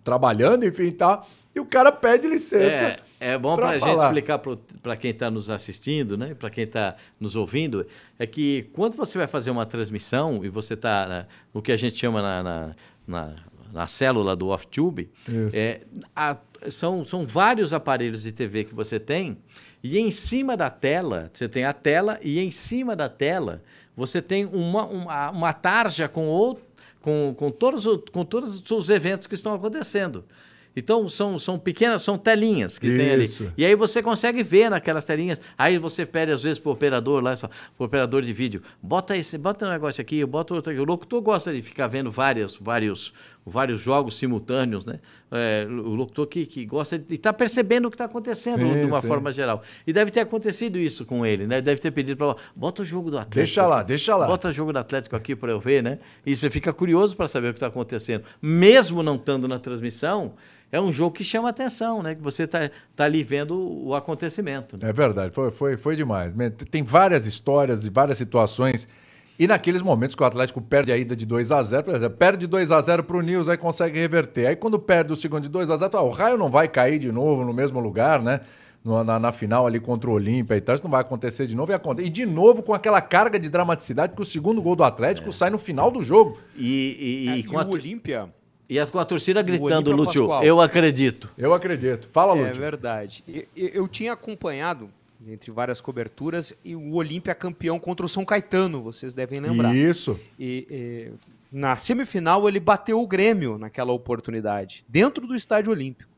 trabalhando, enfim, tá. E o cara pede licença. É é bom para a gente explicar para quem está nos assistindo, né? para quem está nos ouvindo, é que quando você vai fazer uma transmissão e você está né, o no que a gente chama na, na, na, na célula do off-tube, é, são, são vários aparelhos de TV que você tem e em cima da tela, você tem a tela e em cima da tela você tem uma, uma, uma tarja com, outro, com, com, todos, com todos os eventos que estão acontecendo. Então são, são pequenas, são telinhas que Isso. tem ali. E aí você consegue ver naquelas telinhas. Aí você pede às vezes para o operador lá, operador de vídeo, bota esse, bota um negócio aqui, bota outro aqui. O locutor gosta de ficar vendo vários, vários vários jogos simultâneos, né? É, o locutor que, que gosta e está percebendo o que está acontecendo sim, de uma sim. forma geral. E deve ter acontecido isso com ele, né? Deve ter pedido para bota o jogo do Atlético. Deixa lá, deixa lá. Bota o jogo do Atlético aqui para eu ver, né? E você fica curioso para saber o que está acontecendo. Mesmo não estando na transmissão, é um jogo que chama atenção, né? Que você está tá ali vendo o acontecimento. Né? É verdade, foi, foi, foi demais. Tem várias histórias e várias situações e naqueles momentos que o Atlético perde a ida de 2 a 0 por exemplo, perde 2 a 0 para o News, aí consegue reverter. Aí quando perde o segundo de 2 a 0 fala, ah, o raio não vai cair de novo no mesmo lugar, né? Na, na, final ali contra o Olímpia e tal, isso não vai acontecer de novo e acontece. E de novo com aquela carga de dramaticidade que o segundo gol do Atlético é. sai no final do jogo. E, e, é, com e a, o Olímpia. E a, com a torcida gritando, Lúcio, Pascoal. eu acredito. Eu acredito. Fala, é Lúcio. É verdade. Eu, eu tinha acompanhado entre várias coberturas, e o Olímpia campeão contra o São Caetano, vocês devem lembrar. Isso. E, e, na semifinal ele bateu o Grêmio naquela oportunidade, dentro do Estádio Olímpico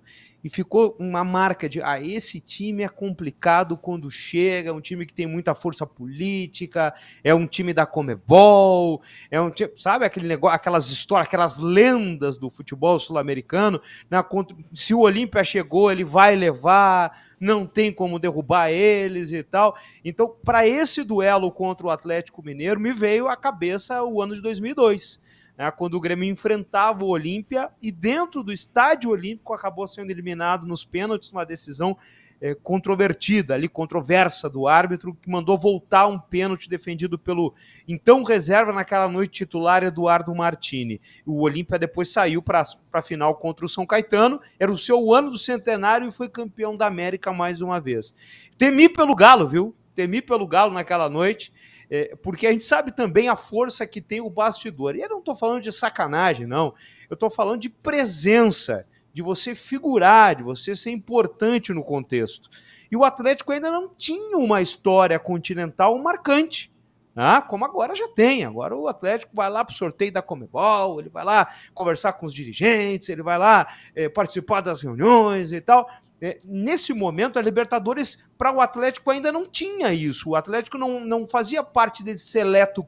e ficou uma marca de ah, esse time é complicado quando chega, é um time que tem muita força política, é um time da Comebol, é um time, sabe aquele negócio, aquelas histórias, aquelas lendas do futebol sul-americano, na se o Olímpia chegou, ele vai levar, não tem como derrubar eles e tal. Então, para esse duelo contra o Atlético Mineiro, me veio à cabeça o ano de 2002 né, quando o Grêmio enfrentava o Olímpia e dentro do estádio olímpico acabou sendo eliminado nos pênaltis, uma decisão é, controvertida, ali controversa do árbitro, que mandou voltar um pênalti defendido pelo então reserva naquela noite titular Eduardo Martini. O Olímpia depois saiu para a final contra o São Caetano, era o seu ano do centenário e foi campeão da América mais uma vez. Temi pelo Galo, viu? Temi pelo Galo naquela noite. É, porque a gente sabe também a força que tem o bastidor. E eu não estou falando de sacanagem, não. Eu estou falando de presença, de você figurar, de você ser importante no contexto. E o Atlético ainda não tinha uma história continental marcante. Ah, como agora já tem. Agora o Atlético vai lá para o sorteio da Comebol, ele vai lá conversar com os dirigentes, ele vai lá eh, participar das reuniões e tal. Eh, nesse momento, a Libertadores para o Atlético ainda não tinha isso. O Atlético não, não fazia parte desse seleto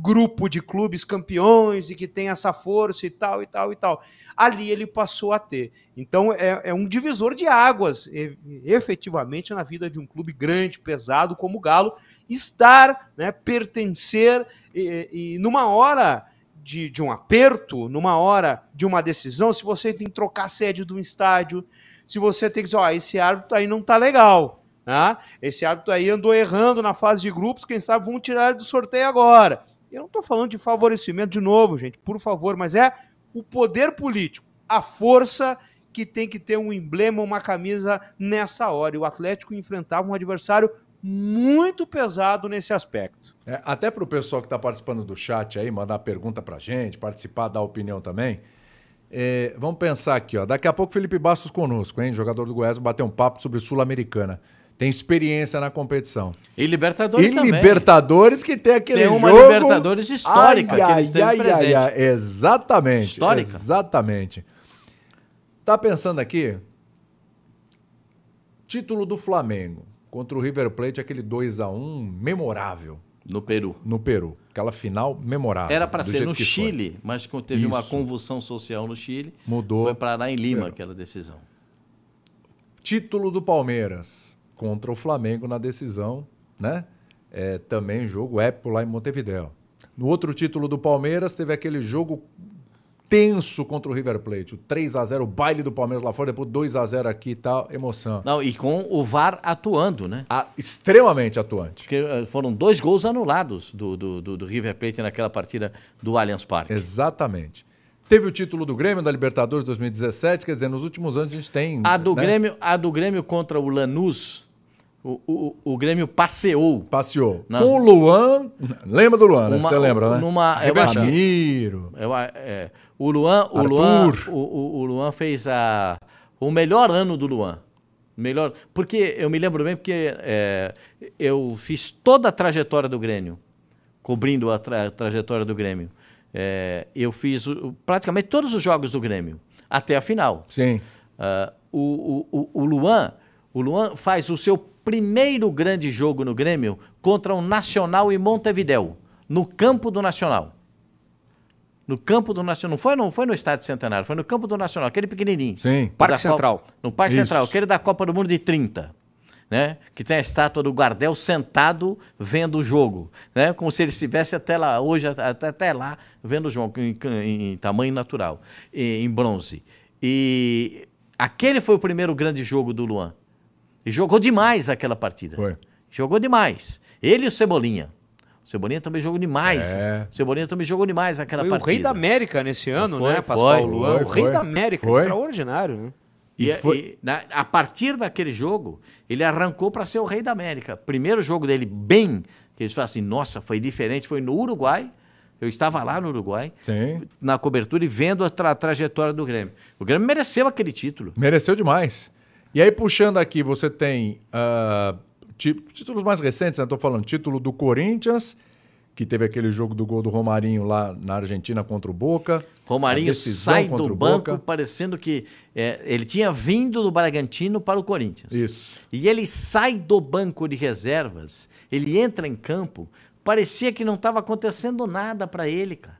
grupo de clubes campeões e que tem essa força e tal, e tal, e tal. Ali ele passou a ter. Então é, é um divisor de águas, e, efetivamente, na vida de um clube grande, pesado como o Galo, estar, né, pertencer e, e numa hora. De, de um aperto, numa hora de uma decisão, se você tem que trocar a sede de um estádio, se você tem que dizer, ó, esse árbitro aí não tá legal, né? Esse árbitro aí andou errando na fase de grupos, quem sabe vão tirar ele do sorteio agora. Eu não estou falando de favorecimento de novo, gente, por favor, mas é o poder político, a força que tem que ter um emblema, uma camisa nessa hora. E o Atlético enfrentava um adversário muito pesado nesse aspecto. É, até para o pessoal que está participando do chat aí, mandar pergunta para gente, participar, dar opinião também. É, vamos pensar aqui, ó. Daqui a pouco Felipe Bastos conosco, hein? Jogador do Goiás, bater um papo sobre Sul-Americana. Tem experiência na competição. E Libertadores e também. E Libertadores que tem aquele jogo... Tem uma jogo... Libertadores histórica ai, que eles têm presente. exatamente. Histórica. Exatamente. Tá pensando aqui? Título do Flamengo contra o River Plate, aquele 2 a 1 memorável. No Peru. No Peru. Aquela final memorável. Era para ser no Chile, foi. mas teve Isso. uma convulsão social no Chile. Mudou. Foi para lá em Lima é. aquela decisão. Título do Palmeiras contra o Flamengo na decisão, né? É, também jogo épico lá em Montevideo. No outro título do Palmeiras, teve aquele jogo tenso contra o River Plate. O 3 a 0 o baile do Palmeiras lá fora, depois 2 a 0 aqui e tal, emoção. Não, e com o VAR atuando, né? Ah, extremamente atuante. Porque eh, foram dois gols anulados do, do, do, do River Plate naquela partida do Allianz Parque. Exatamente. Teve o título do Grêmio da Libertadores 2017, quer dizer, nos últimos anos a gente tem. A do, né? Grêmio, a do Grêmio contra o Lanús o, o, o Grêmio passeou. Passeou. Com o Luan. Lembra do Luan, né? Você lembra, né? Numa, eu eu, é, o Luan, o Luan, o, o Luan fez a, o melhor ano do Luan. Melhor, porque eu me lembro bem porque é, eu fiz toda a trajetória do Grêmio, cobrindo a, tra a trajetória do Grêmio. É, eu fiz o, praticamente todos os jogos do Grêmio até a final. Sim. Uh, o, o, o Luan, o Luan faz o seu primeiro grande jogo no Grêmio contra o Nacional em Montevidéu, no campo do Nacional. No campo do Nacional. Não foi, não foi no Estádio Centenário, foi no campo do Nacional, aquele pequenininho. Sim. Parque Central. Copa, no Parque Isso. Central, aquele da Copa do Mundo de 30. Né? Que tem a estátua do Guardel sentado vendo o jogo, né? Como se ele estivesse até lá hoje até, até lá vendo o jogo em, em, em tamanho natural, em, em bronze. E aquele foi o primeiro grande jogo do Luan. E jogou demais aquela partida. Foi. Jogou demais. Ele e o Cebolinha. O Cebolinha também jogou demais. É. O Cebolinha também jogou demais aquela foi partida. o rei da América nesse ano, né, foi, né, Pascoal Luan? o rei da América, foi. extraordinário, né? E, é, e na, a partir daquele jogo, ele arrancou para ser o rei da América. Primeiro jogo dele bem, que eles falam assim, nossa, foi diferente, foi no Uruguai. Eu estava lá no Uruguai, Sim. na cobertura e vendo a tra trajetória do Grêmio. O Grêmio mereceu aquele título. Mereceu demais. E aí, puxando aqui, você tem uh, títulos mais recentes, né? Estou falando título do Corinthians, que teve aquele jogo do gol do Romarinho lá na Argentina contra o Boca. Romarinho sai do banco parecendo que é, ele tinha vindo do Bragantino para o Corinthians. Isso. E ele sai do banco de reservas, ele entra em campo, parecia que não estava acontecendo nada para ele, cara.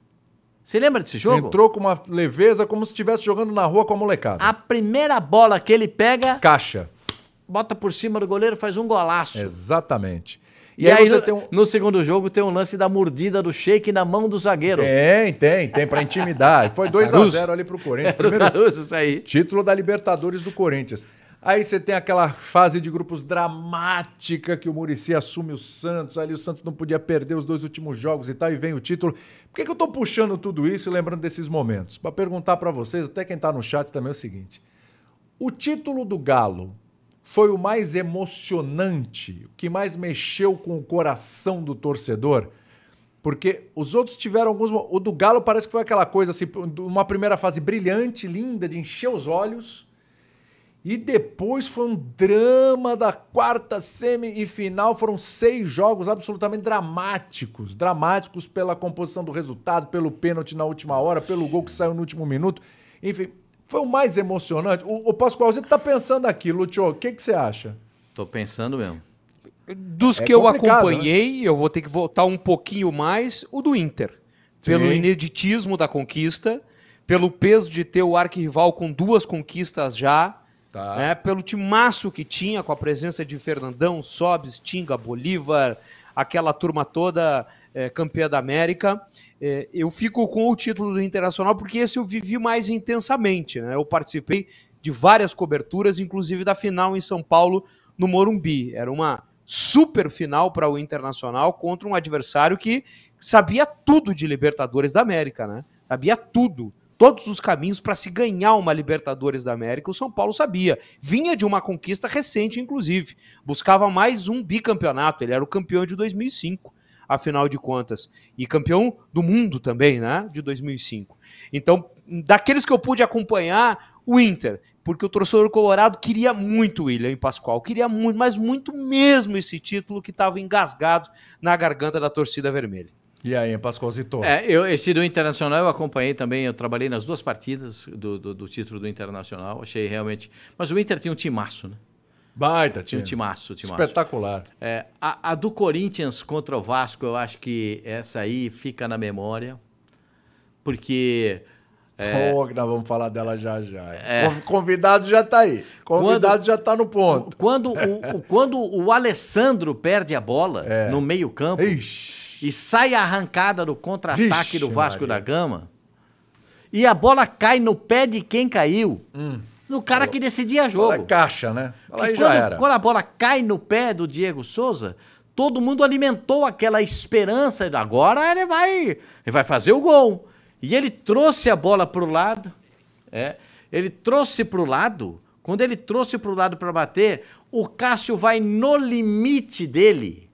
Você lembra desse jogo? Entrou com uma leveza, como se estivesse jogando na rua com a molecada. A primeira bola que ele pega. Caixa. Bota por cima do goleiro, faz um golaço. Exatamente. E, e, aí, aí no, um... no, segundo jogo tem um lance da mordida do shake na mão do zagueiro. Tem, tem, tem, para intimidar. Foi 2 a 0 ali pro Corinthians. Primeiro, isso aí. Título da Libertadores do Corinthians. Aí você tem aquela fase de grupos dramática que o Murici assume o Santos, ali o Santos não podia perder os dois últimos jogos e tal, e vem o título. Por que, que eu estou puxando tudo isso e lembrando desses momentos? Para perguntar para vocês, até quem está no chat também é o seguinte: o título do Galo foi o mais emocionante, o que mais mexeu com o coração do torcedor? Porque os outros tiveram alguns. O do Galo parece que foi aquela coisa assim, uma primeira fase brilhante, linda, de encher os olhos e depois foi um drama da quarta semi e final. Foram seis jogos absolutamente dramáticos. Dramáticos pela composição do resultado, pelo pênalti na última hora, pelo gol que saiu no último minuto. Enfim, foi o mais emocionante. O, o Pascoalzinho tá pensando aqui, Lucho. O que, que você acha? Tô pensando mesmo. Dos é que eu né? acompanhei, né? eu vou ter que voltar um pouquinho mais, o do Inter. Sim. Pelo ineditismo da conquista, pelo peso de ter o arquirrival com duas conquistas já é, tá. Né, pelo timaço que tinha, com a presença de Fernandão, Sobes, Tinga, Bolívar, aquela turma toda é, campeã da América. É, eu fico com o título do Internacional porque esse eu vivi mais intensamente. Né? Eu participei de várias coberturas, inclusive da final em São Paulo, no Morumbi. Era uma super final para o Internacional contra um adversário que sabia tudo de Libertadores da América, né? Sabia tudo todos os caminhos para se ganhar uma Libertadores da América. O São Paulo sabia. Vinha de uma conquista recente, inclusive. Buscava mais um bicampeonato. Ele era o campeão de 2005 afinal de contas. E campeão do mundo também, né? De 2005. Então, daqueles que eu pude acompanhar, o Inter. Porque o torcedor colorado queria muito William Pascoal. Queria muito, mas muito mesmo esse título que estava engasgado na garganta da torcida vermelha. E aí, Pascoalzito? É, eu, esse do Internacional eu acompanhei também, eu trabalhei nas duas partidas do, do, do título do Internacional, achei realmente... Mas o Inter tinha um timaço, né? Baita time. Um timaço, timaço. Espetacular. É, a, a, do Corinthians contra o Vasco, eu acho que essa aí fica na memória, porque... É, nós vamos falar dela já já. É, Convidado já está aí. Convidado quando, já está no ponto. Quando o, quando o Alessandro perde a bola é. no meio campo... Ixi e sai arrancada do contra-ataque do Vasco Maria. da Gama. E a bola cai no pé de quem caiu. Hum. No cara que decidia jogo. Bola é caixa, né? Aí quando, já era. quando a bola cai no pé do Diego Souza, todo mundo alimentou aquela esperança. Agora ele vai, ele vai fazer o gol. E ele trouxe a bola para o lado. É, ele trouxe para o lado. Quando ele trouxe para o lado para bater, o Cássio vai no limite dele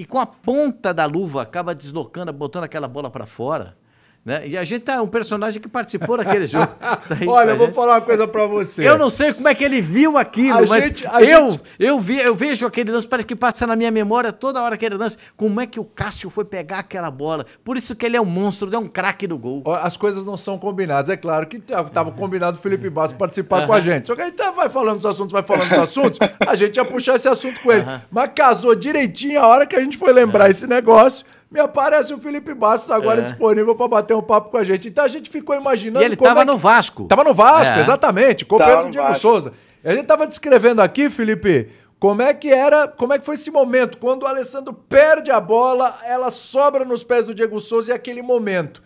e com a ponta da luva acaba deslocando, botando aquela bola para fora. Né? E a gente tá um personagem que participou daquele jogo. Tá aí, Olha, eu vou falar uma coisa para você. Eu não sei como é que ele viu aquilo, a mas gente, eu, gente... eu, vi, eu vejo aquele lance, parece que passa na minha memória toda hora aquele lance. Como é que o Cássio foi pegar aquela bola? Por isso que ele é um monstro, é um craque do gol. As coisas não são combinadas. É claro que estava tá, combinado o Felipe Bastos participar com a gente. Só que a gente tá, vai falando dos assuntos, vai falando dos assuntos, a gente ia puxar esse assunto com ele. Mas casou direitinho a hora que a gente foi lembrar é. esse negócio me aparece o Felipe Bastos agora é. disponível para bater um papo com a gente. Então a gente ficou imaginando. E ele estava é que... no Vasco. Tava no Vasco, é. exatamente. Companheiro do Diego Vasco. Souza. a gente estava descrevendo aqui, Felipe, como é que era, como é que foi esse momento quando o Alessandro perde a bola, ela sobra nos pés do Diego Souza e é aquele momento.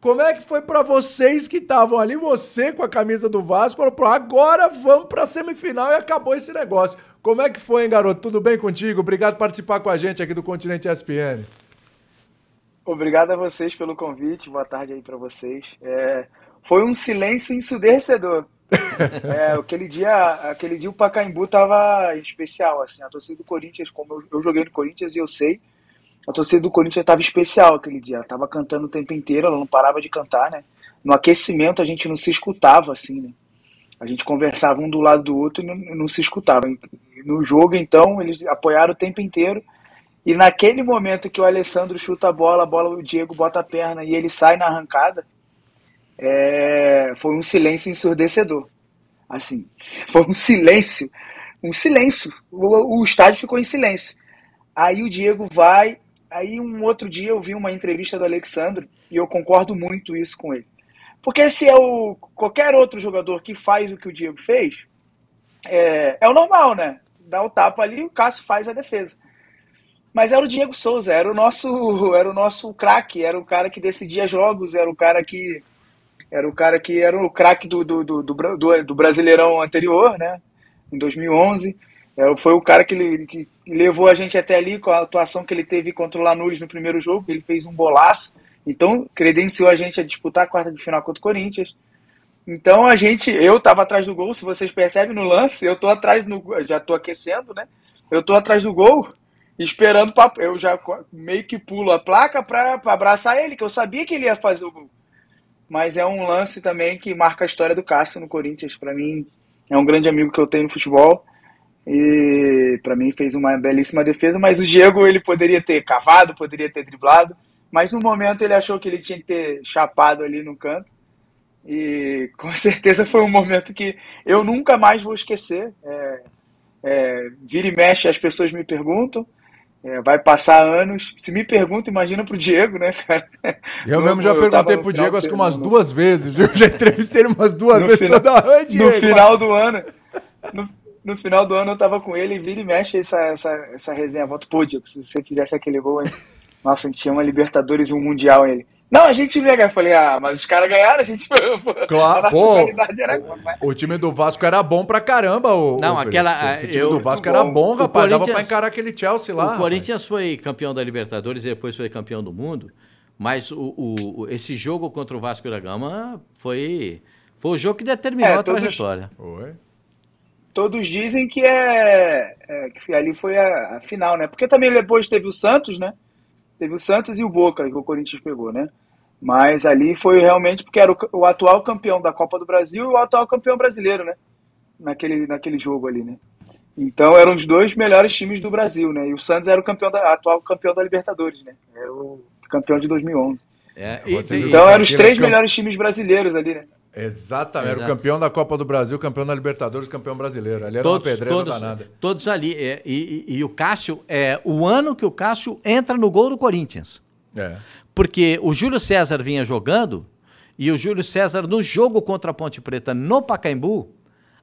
Como é que foi para vocês que estavam ali, você com a camisa do Vasco, falou, agora vamos para a semifinal e acabou esse negócio. Como é que foi, hein, garoto? Tudo bem contigo? Obrigado por participar com a gente aqui do Continente ESPN. Obrigado a vocês pelo convite. Boa tarde aí para vocês. É, foi um silêncio ensudecedor. é, aquele dia, aquele dia o Pacaembu tava especial, assim, a torcida do Corinthians, como eu, eu joguei no Corinthians e eu sei, a torcida do Corinthians tava especial aquele dia, tava cantando o tempo inteiro, ela não parava de cantar, né? No aquecimento a gente não se escutava assim, né? A gente conversava um do lado do outro e não, não se escutava. No jogo então eles apoiaram o tempo inteiro e naquele momento que o Alessandro chuta a bola, a bola o Diego bota a perna e ele sai na arrancada, é... foi um silêncio ensurdecedor. Assim, foi um silêncio, um silêncio. O, o estádio ficou em silêncio. Aí o Diego vai. Aí um outro dia eu vi uma entrevista do Alessandro e eu concordo muito isso com ele. Porque se é o qualquer outro jogador que faz o que o Diego fez, é, é o normal, né? Dá o tapa ali, o Cássio faz a defesa. Mas era o Diego Souza, era o nosso, era o nosso craque, era o cara que decidia jogos, era o cara que era o cara que era o craque do, do, do, do, do Brasileirão anterior, né? Em 2011. É, foi o cara que, que, levou a gente até ali com a atuação que ele teve contra o Lanús no primeiro jogo. Ele fez um golaço. Então, credenciou a gente a disputar a quarta de final contra o Corinthians. Então, a gente, eu estava atrás do gol, se vocês percebem no lance, eu tô atrás no já tô aquecendo, né? Eu tô atrás do gol esperando pra, eu já meio que pulo a placa para abraçar ele, que eu sabia que ele ia fazer o gol. Mas é um lance também que marca a história do Cássio no Corinthians. Para mim, é um grande amigo que eu tenho no futebol. E para mim fez uma belíssima defesa, mas o Diego ele poderia ter cavado, poderia ter driblado, mas no momento ele achou que ele tinha que ter chapado ali no canto. E com certeza foi um momento que eu nunca mais vou esquecer. É, é, vira e mexe, as pessoas me perguntam. É, vai passar anos. Se me pergunta, imagina pro Diego, né, cara? Eu, mesmo já eu perguntei pro Diego acho que umas duas vezes, viu? Eu já entrevistei ele umas duas no vezes final, toda hora, Diego. No final do ano. No, no, final do ano eu tava com ele e vira e mexe essa, essa, essa resenha. Volta, pô, Diego, se você fizesse aquele gol, hein? Nossa, a gente tinha uma Libertadores e um Mundial ele. Não, a gente ia ganhar. Eu falei, ah, mas os caras ganharam, a gente. Claro, a pô, era... o, o time do Vasco era bom pra caramba. O, Não, o, aquela. O, time ah, eu, do Vasco era bom, rapaz. Dava pra encarar aquele Chelsea lá. O Corinthians rapaz. foi campeão da Libertadores e depois foi campeão do mundo. Mas o, esse jogo contra o Vasco da Gama foi, foi o jogo que determinou é, a trajetória. Foi. Todos dizem que é, é, que ali foi a, a final, né? Porque também depois teve o Santos, né? Teve o Santos e o Boca, que o Corinthians pegou, né? Mas ali foi realmente porque era o, o atual campeão da Copa do Brasil e o atual campeão brasileiro, né? Naquele, naquele jogo ali, né? Então eram os dois melhores times do Brasil, né? E o Santos era o campeão da, atual campeão da Libertadores, né? Era o campeão de 2011. É, e, então e, eram os três melhores times brasileiros ali, né? Exatamente. Era o campeão da Copa do Brasil, campeão da Libertadores, campeão brasileiro. Ali era todos, uma pedreira todos, danada. Todos ali. É, e, e, e, o Cássio, é o ano que o Cássio entra no gol do Corinthians. É. Porque o Júlio César vinha jogando e o Júlio César, no jogo contra a Ponte Preta no Pacaembu,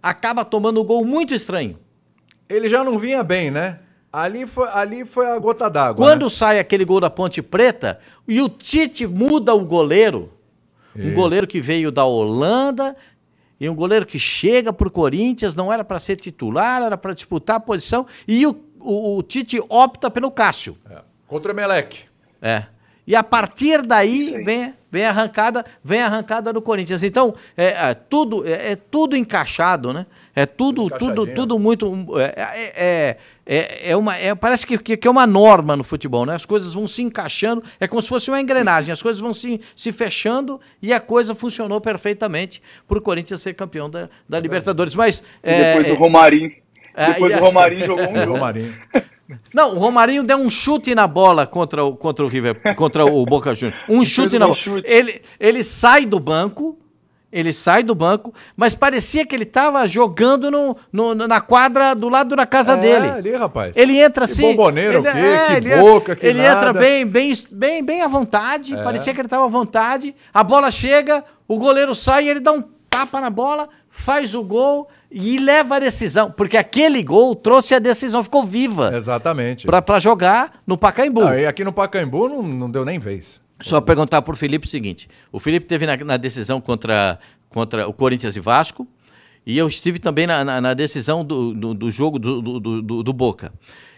acaba tomando um gol muito estranho. Ele já não vinha bem, né? Ali foi, ali foi a gota d'água. Quando né? sai aquele gol da Ponte Preta e o Tite muda o goleiro um é. goleiro que veio da Holanda e um goleiro que chega para o Corinthians, não era para ser titular, era para disputar a posição. E o, o, o Tite opta pelo Cássio. É. Contra o Meleque. É. E a partir daí vem, vem arrancada, vem arrancada do Corinthians. Então, é, é tudo é, é tudo encaixado, né? É tudo, tudo, tudo muito. É, é, é, é, é uma, é, parece que, que, é uma norma no futebol, né? As coisas vão se encaixando, é como se fosse uma engrenagem, as coisas vão se, se fechando e a coisa funcionou perfeitamente para o Corinthians ser campeão da, da é Libertadores. Mas, é, depois o Romarinho. Depois o Romarinho jogou um jogo. Romarinho. Não, o Romarinho deu um chute na bola contra o, contra o River, contra o Boca Juniors. Um chute na bola. Chute. Ele, ele sai do banco, ele sai do banco, mas parecia que ele estava jogando no, no, na quadra do lado da casa é, dele. ali, rapaz. Ele entra assim. Que bomboneiro, ele, o quê? É, que ele é, boca, que Ele nada. entra bem, bem, bem, bem à vontade. É. Parecia que ele estava à vontade. A bola chega, o goleiro sai, ele dá um tapa na bola, faz o gol e leva a decisão, porque aquele gol trouxe a decisão, ficou viva. Exatamente. Para jogar no Pacaembu. Não, e aqui no Pacaembu não, não deu nem vez. Só perguntar para o Felipe o seguinte: o Felipe teve na, na, decisão contra, contra o Corinthians e Vasco, e eu estive também na, na, na decisão do, do, do, jogo do, do, do Boca.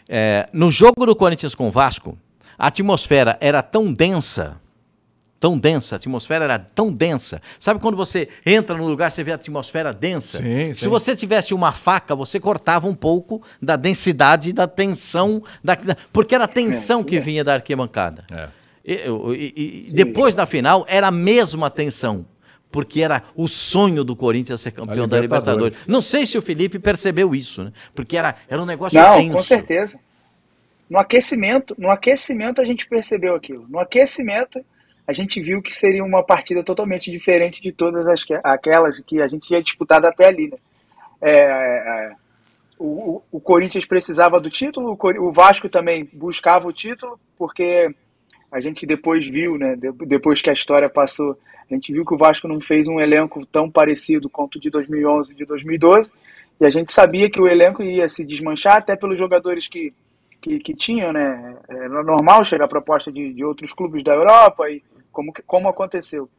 É, no jogo do Corinthians com o Vasco, a atmosfera era tão densa, tão densa, a atmosfera era tão densa. Sabe quando você entra num lugar você vê a atmosfera densa? Sim, Se sim. você tivesse uma faca, você cortava um pouco da densidade, da tensão, da, porque era a tensão é, que vinha da arquibancada. É. E, e depois da final era a mesma tensão, porque era o sonho do Corinthians ser campeão Libertadores. da Libertadores. Não sei se o Felipe percebeu isso, né? Porque era, era um negócio Não, tenso. com certeza. No aquecimento, no aquecimento a gente percebeu aquilo. No aquecimento a gente viu que seria uma partida totalmente diferente de todas as, aquelas que a gente tinha disputado até ali, né? É, é, o, o Corinthians precisava do título, o Vasco também buscava o título, porque a gente depois viu, né, depois que a história passou, a gente viu que o Vasco não fez um elenco tão parecido quanto de 2011 e de 2012, e a gente sabia que o elenco ia se desmanchar até pelos jogadores que, que, que tinham, né, era é, é normal chegar a proposta de, de outros clubes da Europa, e como, como aconteceu.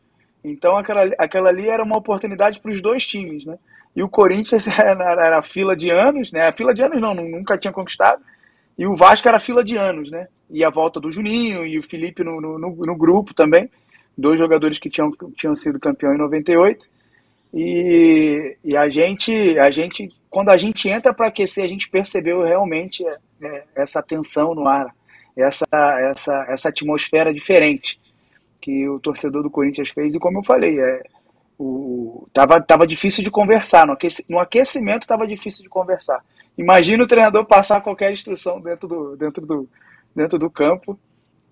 Então aquela, aquela ali era uma oportunidade para os dois times, né, e o Corinthians era, era a fila de anos, né, a fila de anos não, nunca tinha conquistado, e o Vasco era a fila de anos, né, e a volta do Juninho e o Felipe no, no, no grupo também, dois jogadores que tinham, tinham sido campeão em 98. E, e a gente, a gente, quando a gente entra para aquecer, a gente percebeu realmente é, é, essa tensão no ar, essa, essa, essa atmosfera diferente que o torcedor do Corinthians fez. E como eu falei, é, o, tava, tava difícil de conversar. No, aqueci, no aquecimento tava difícil de conversar. Imagina o treinador passar qualquer instrução dentro do, dentro do, dentro do campo.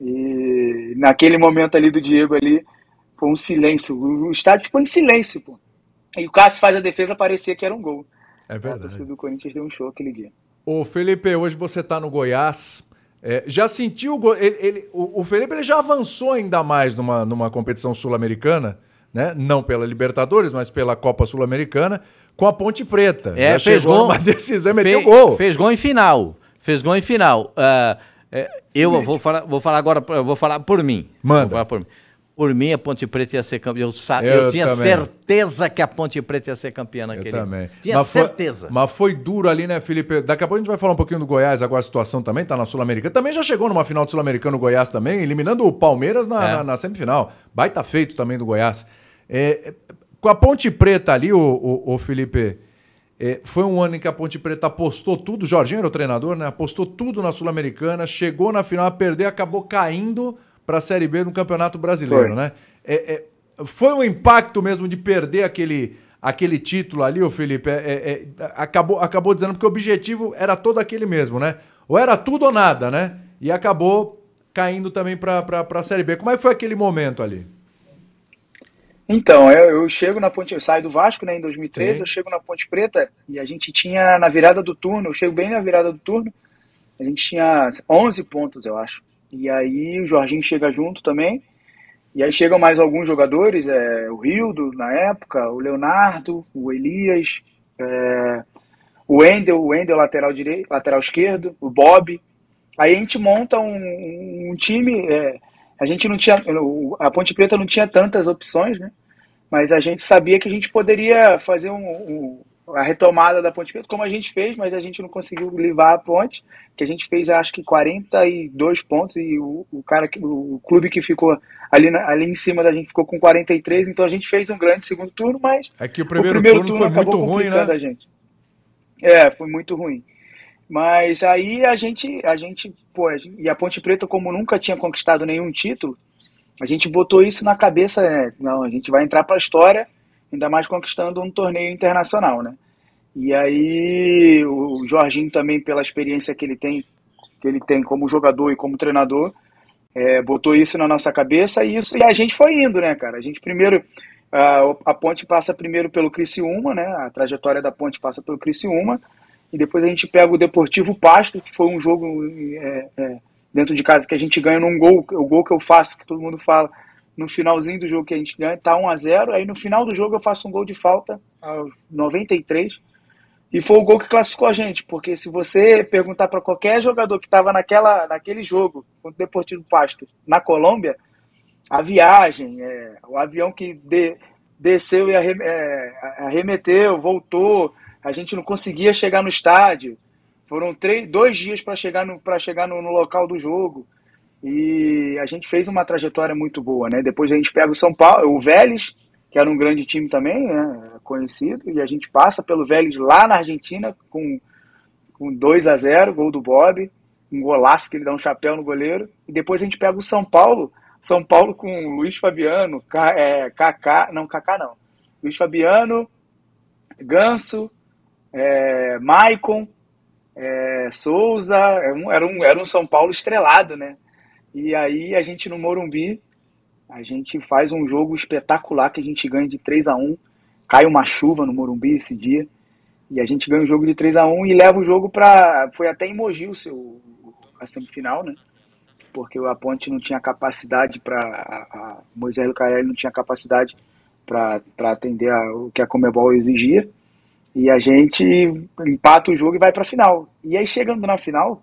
E naquele momento ali do Diego ali, foi um silêncio. O estádio ficou em silêncio, pô. E o Cássio faz a defesa parecer que era um gol. É verdade. A torcida do Corinthians deu um show aquele dia. Ô Felipe, hoje você está no Goiás. É, já sentiu o, ele, ele, o, o Felipe ele já avançou ainda mais numa, numa competição sul-americana, né? Não pela Libertadores, mas pela Copa Sul-Americana, com a Ponte Preta. É, já fez chegou gol, decisão, fez, gol. Fez gol em final. Fez gol em final. Uh, é, eu vou falar, vou falar agora, vou falar por mim. Manda. Falar por, mim. por mim, a Ponte Preta ia ser campeã. Eu, eu, eu tinha também. certeza que a Ponte Preta ia ser campeã naquele. Eu também. Tinha mas certeza. Foi, mas foi duro ali, né, Felipe? Daqui a pouco a gente vai falar um pouquinho do Goiás, agora a situação também tá na Sul-Americana. Também já chegou numa final do Sul-Americano o Goiás também, eliminando o Palmeiras na, é. na, na semifinal. Baita feito também do Goiás. É, com a Ponte Preta ali, o, o, o Felipe é, foi um ano em que a Ponte Preta apostou tudo, Jorginho era o treinador, né? Apostou tudo na Sul-Americana, chegou na final a perder, acabou caindo para a Série B no Campeonato Brasileiro, foi. né? É, é, foi um impacto mesmo de perder aquele, aquele título ali, o Felipe. É, é, é, acabou, acabou dizendo porque o objetivo era todo aquele mesmo, né? Ou era tudo ou nada, né? E acabou caindo também para a Série B. Como é que foi aquele momento ali? Então, eu, eu, chego na Ponte, eu saio do Vasco né, em 2013, eu chego na Ponte Preta e a gente tinha na virada do turno, eu chego bem na virada do turno, a gente tinha 11 pontos, eu acho. E aí o Jorginho chega junto também, e aí chegam mais alguns jogadores, é, o Rildo na época, o Leonardo, o Elias, é, o Endel, o Endel lateral, direito, lateral esquerdo, o Bob. Aí a gente monta um, um time... É, a gente não tinha, a Ponte Preta não tinha tantas opções, né? Mas a gente sabia que a gente poderia fazer um, um, a retomada da Ponte Preta, como a gente fez, mas a gente não conseguiu livrar a ponte, que a gente fez acho que 42 pontos e o, o cara, o clube que ficou ali, na, ali em cima da gente ficou com 43, então a gente fez um grande segundo turno, mas é que o primeiro, o primeiro turno, turno foi muito ruim, né? A gente. É, foi muito ruim. Mas aí a gente, a gente, pô, e a Ponte Preta, como nunca tinha conquistado nenhum título, a gente botou isso na cabeça, né? não, a gente vai entrar para a história, ainda mais conquistando um torneio internacional, né? E aí o Jorginho também, pela experiência que ele tem, que ele tem como jogador e como treinador, é, botou isso na nossa cabeça e isso e a gente foi indo, né, cara? A gente primeiro a, a Ponte passa primeiro pelo Criciúma, né? A trajetória da Ponte passa pelo Criciúma. E depois a gente pega o Deportivo Pasto, que foi um jogo é, é, dentro de casa que a gente ganha num gol, o gol que eu faço, que todo mundo fala, no finalzinho do jogo que a gente ganha, tá 1 a 0 Aí no final do jogo eu faço um gol de falta, aos 93. E foi o gol que classificou a gente, porque se você perguntar para qualquer jogador que estava naquela naquele jogo contra o Deportivo Pasto na Colômbia, a viagem, é, o avião que de, desceu e é, arremeteu, voltou, a gente não conseguia chegar no estádio. Foram três, dois dias para chegar, no, chegar no, no local do jogo. E a gente fez uma trajetória muito boa, né? Depois a gente pega o São Paulo, o Vélez, que era um grande time também, né? É conhecido, e a gente passa pelo Vélez lá na Argentina com, com 2 a 0 gol do Bob, um golaço que ele dá um chapéu no goleiro. E depois a gente pega o São Paulo, São Paulo com Luiz Fabiano, é, Kaká, é, não, Kaká não, Luiz Fabiano, Ganso, é, Maicon, é, Souza, é era um, era um São Paulo estrelado, né? E aí a gente no Morumbi, a gente faz um jogo espetacular que a gente ganha de 3 a 1 cai uma chuva no Morumbi esse dia, e a gente ganha o jogo de 3 a 1 e leva o jogo para Foi até em Mogi o seu, a semifinal, né? Porque a Ponte não tinha capacidade para. Moisés Lucarelli não tinha capacidade para atender a, o que a Comebol exigia. E a gente empata o jogo e vai para a final. E aí chegando na final,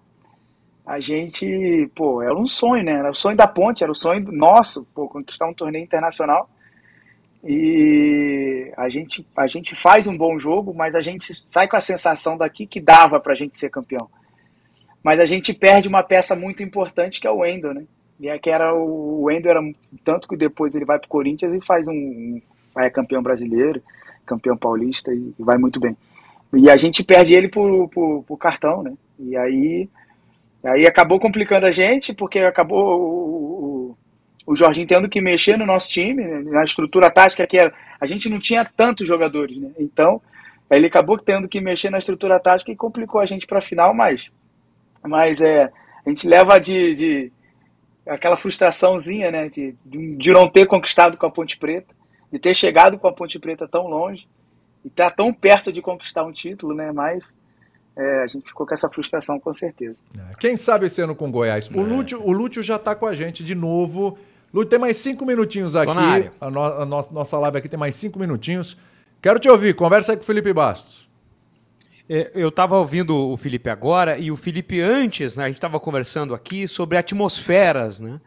a gente, pô, era um sonho, né? Era o sonho da ponte, era o sonho nosso, pô, conquistar um torneio internacional. E a gente, a gente faz um bom jogo, mas a gente sai com a sensação daqui que dava para a gente ser campeão. Mas a gente perde uma peça muito importante que é o Wendel, né? E é que era o, Endo Wendel era tanto que depois ele vai para o Corinthians e faz um, um é campeão brasileiro campeão paulista e vai muito bem. E a gente perde ele por, por, por cartão, né? E aí, aí acabou complicando a gente, porque acabou o, o, o Jorginho tendo que mexer no nosso time, né? na estrutura tática que era. A gente não tinha tantos jogadores, né? Então, ele acabou tendo que mexer na estrutura tática e complicou a gente para a final, mas, mas é, a gente leva de, de aquela frustraçãozinha, né? De, de não ter conquistado com a Ponte Preta de ter chegado com a Ponte Preta tão longe e estar tá tão perto de conquistar um título, né? Mas é, a gente ficou com essa frustração, com certeza. É, quem sabe esse ano com Goiás? O, é. Lúcio, o Lúcio já está com a gente de novo. Lúcio, tem mais cinco minutinhos aqui. A, no, a no, nossa live aqui tem mais cinco minutinhos. Quero te ouvir. Conversa aí com o Felipe Bastos. É, eu estava ouvindo o Felipe agora e o Felipe antes, né, a gente estava conversando aqui sobre atmosferas, né?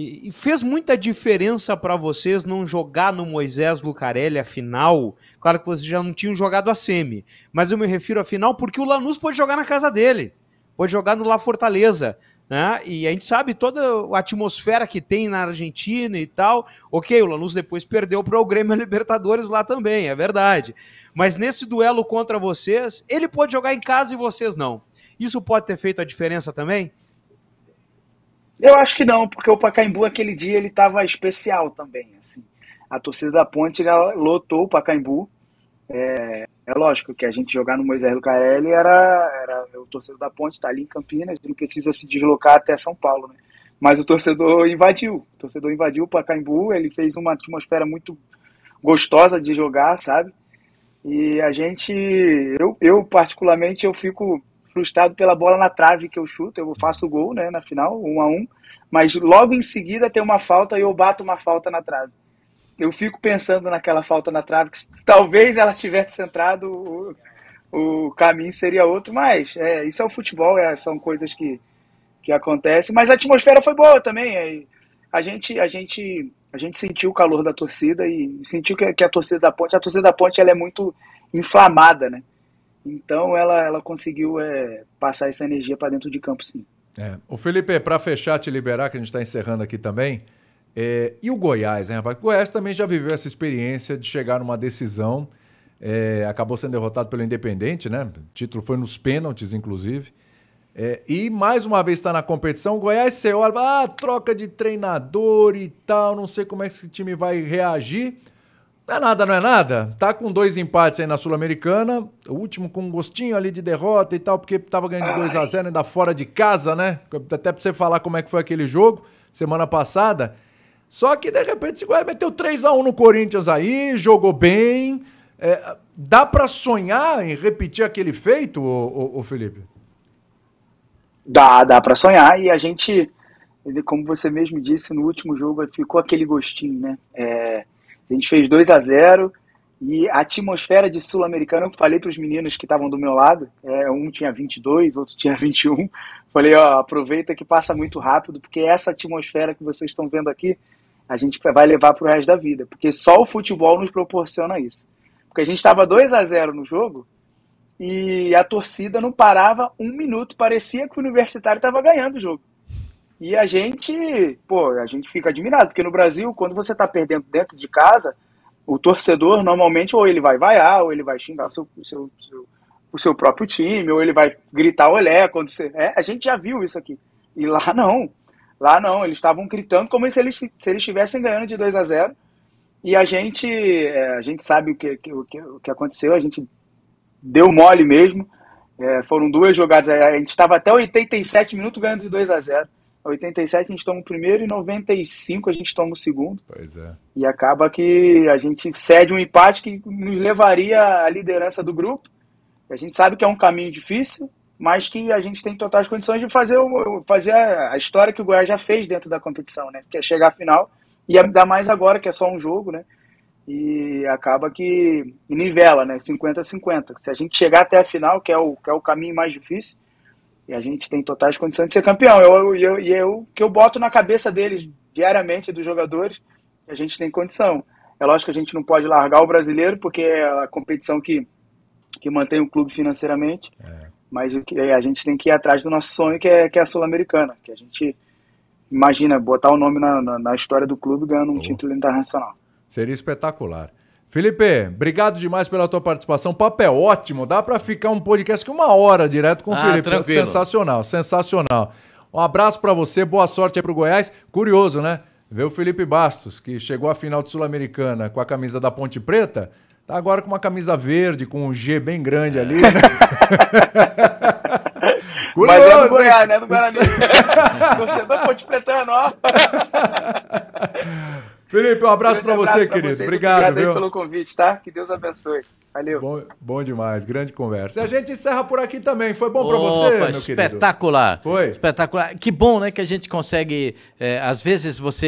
E, e fez muita diferença para vocês não jogar no Moisés Lucarelli a final? Claro que vocês já não tinham jogado a semi, mas eu me refiro a final porque o Lanús pode jogar na casa dele, pode jogar no La Fortaleza. Né? E a gente sabe toda a atmosfera que tem na Argentina e tal. Ok, o Lanús depois perdeu para o Grêmio Libertadores lá também, é verdade. Mas nesse duelo contra vocês, ele pode jogar em casa e vocês não. Isso pode ter feito a diferença também? Eu acho que não, porque o Pacaembu aquele dia ele estava especial também, assim. A torcida da Ponte lotou o Pacaembu. É, é, lógico que a gente jogar no Moisés Lucarelli era, era o torcedor da Ponte está ali em Campinas, não precisa se deslocar até São Paulo, né? Mas o torcedor invadiu, o torcedor invadiu o Pacaembu, ele fez uma atmosfera muito gostosa de jogar, sabe? E a gente, eu, eu particularmente, eu fico frustrado pela bola na trave que eu chuto, eu faço o gol, né, na final, um a um, mas logo em seguida tem uma falta e eu bato uma falta na trave. Eu fico pensando naquela falta na trave, que se, talvez ela tivesse entrado, o, o caminho seria outro, mas é, isso é o futebol, é, são coisas que, que acontecem, mas a atmosfera foi boa também, é, a gente, a gente a gente sentiu o calor da torcida e sentiu que, a torcida da Ponte, a torcida da Ponte ela é muito inflamada, né? Então ela, ela conseguiu é, passar essa energia para dentro de campo, sim. É. O Felipe, para fechar, te liberar, que a gente está encerrando aqui também. É, e o Goiás, né, rapaz? O Goiás também já viveu essa experiência de chegar numa decisão. É, acabou sendo derrotado pelo Independente, né? O título foi nos pênaltis, inclusive. É, e mais uma vez está na competição, o Goiás você olha, ah, troca de treinador e tal, não sei como é que esse time vai reagir. Não é nada, não é nada. Tá com dois empates aí na Sul-Americana. O último com um gostinho ali de derrota e tal, porque tava ganhando 2x0 ainda fora de casa, né? Até pra você falar como é que foi aquele jogo semana passada. Só que de repente o meteu 3x1 no Corinthians aí, jogou bem. É, dá para sonhar em repetir aquele feito, ô, ô, ô Felipe? Dá, dá para sonhar e a gente, como você mesmo disse, no último jogo ficou aquele gostinho, né? É a gente fez 2 a 0 e a atmosfera de Sul-Americana, eu falei para os meninos que estavam do meu lado, é, um tinha 22, outro tinha 21. Falei, ó, aproveita que passa muito rápido, porque essa atmosfera que vocês estão vendo aqui, a gente vai levar para o resto da vida, porque só o futebol nos proporciona isso. Porque a gente estava 2 a 0 no jogo e a torcida não parava um minuto, parecia que o universitário estava ganhando o jogo. E a gente, pô, a gente fica admirado, porque no Brasil, quando você está perdendo dentro de casa, o torcedor normalmente ou ele vai vaiar, ou ele vai xingar seu, seu, seu, o seu próprio time, ou ele vai gritar olé quando você. É, a gente já viu isso aqui. E lá não. Lá não, eles estavam gritando como se eles, se eles estivessem ganhando de 2 a 0 E a gente, é, a gente sabe o que, que, o, que, o que aconteceu, a gente deu mole mesmo. É, foram duas jogadas, a gente estava até 87 minutos ganhando de 2 a 0 87 a gente toma o primeiro e 95 a gente toma o segundo. Pois é. E acaba que a gente cede um empate que nos levaria à liderança do grupo. A gente sabe que é um caminho difícil, mas que a gente tem totais condições de fazer, o, fazer a, história que o Goiás já fez dentro da competição, né? Que é chegar à final e ainda mais agora que é só um jogo, né? E acaba que nivela, né? 50-50. Se a gente chegar até a final, que é o, que é o caminho mais difícil, e a gente tem totais condições de ser campeão. E eu, eu, eu, que eu boto na cabeça deles diariamente, dos jogadores, a gente tem condição. É lógico que a gente não pode largar o brasileiro, porque é a competição que, que mantém o clube financeiramente. É. Mas é, a gente tem que ir atrás do nosso sonho, que é, que é a Sul-Americana. Que a gente imagina botar o nome na, na, na história do clube ganhando um título internacional. Seria espetacular. Felipe, obrigado demais pela tua participação. O papo é ótimo, dá para ficar um podcast que uma hora direto com o ah, Felipe. Tranquilo. Sensacional, sensacional. Um abraço para você, boa sorte aí pro Goiás. Curioso, né? Ver o Felipe Bastos, que chegou à final de Sul-Americana com a camisa da Ponte Preta, tá agora com uma camisa verde, com um G bem grande ali, né? Curioso, Mas é do Goiás, né? Do Guarani. Torcedor Ponte Pretano, é ó. Felipe, um abraço para você, querido. Vocês. Obrigado, Obrigado viu? pelo convite, tá? Que Deus abençoe. Valeu. Bom, bom demais, grande conversa. E a gente encerra por aqui também. Foi bom para você, meu espetacular. querido? Espetacular. Foi. Espetacular. Que bom, né, que a gente consegue, é, às vezes você,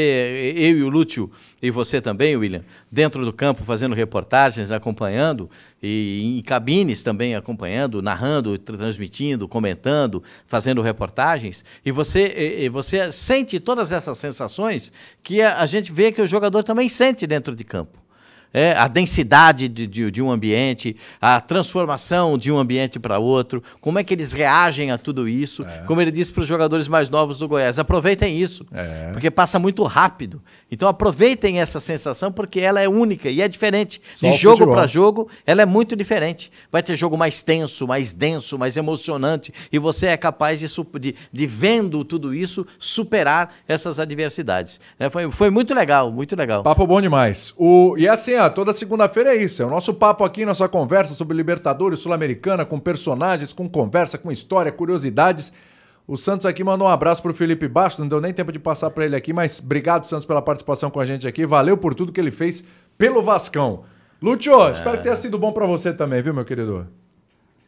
eu e o Lúcio, e você também, William, dentro do campo fazendo reportagens, acompanhando, e em cabines também acompanhando, narrando, transmitindo, comentando, fazendo reportagens, e você, e você sente todas essas sensações que a, a gente vê que o jogador também sente dentro de campo é, a densidade de, de, de, um ambiente, a transformação de um ambiente para outro, como é que eles reagem a tudo isso. É. Como ele disse para os jogadores mais novos do Goiás, aproveitem isso, é. porque passa muito rápido. Então aproveitem essa sensação, porque ela é única e é diferente. Só de jogo para jogo, ela é muito diferente. Vai ter jogo mais tenso, mais denso, mais emocionante, e você é capaz de, de, de vendo tudo isso, superar essas adversidades. É, foi, foi muito legal, muito legal. Papo bom demais. O, e assim, manhã. Toda segunda-feira é isso. É o nosso papo aqui, nossa conversa sobre Libertadores Sul-Americana, com personagens, com conversa, com história, curiosidades. O Santos aqui mandou um abraço para o Felipe Bastos, não deu nem tempo de passar para ele aqui, mas obrigado, Santos, pela participação com a gente aqui. Valeu por tudo que ele fez pelo Vascão. Lúcio, é. espero que tenha sido bom para você também, viu, meu querido?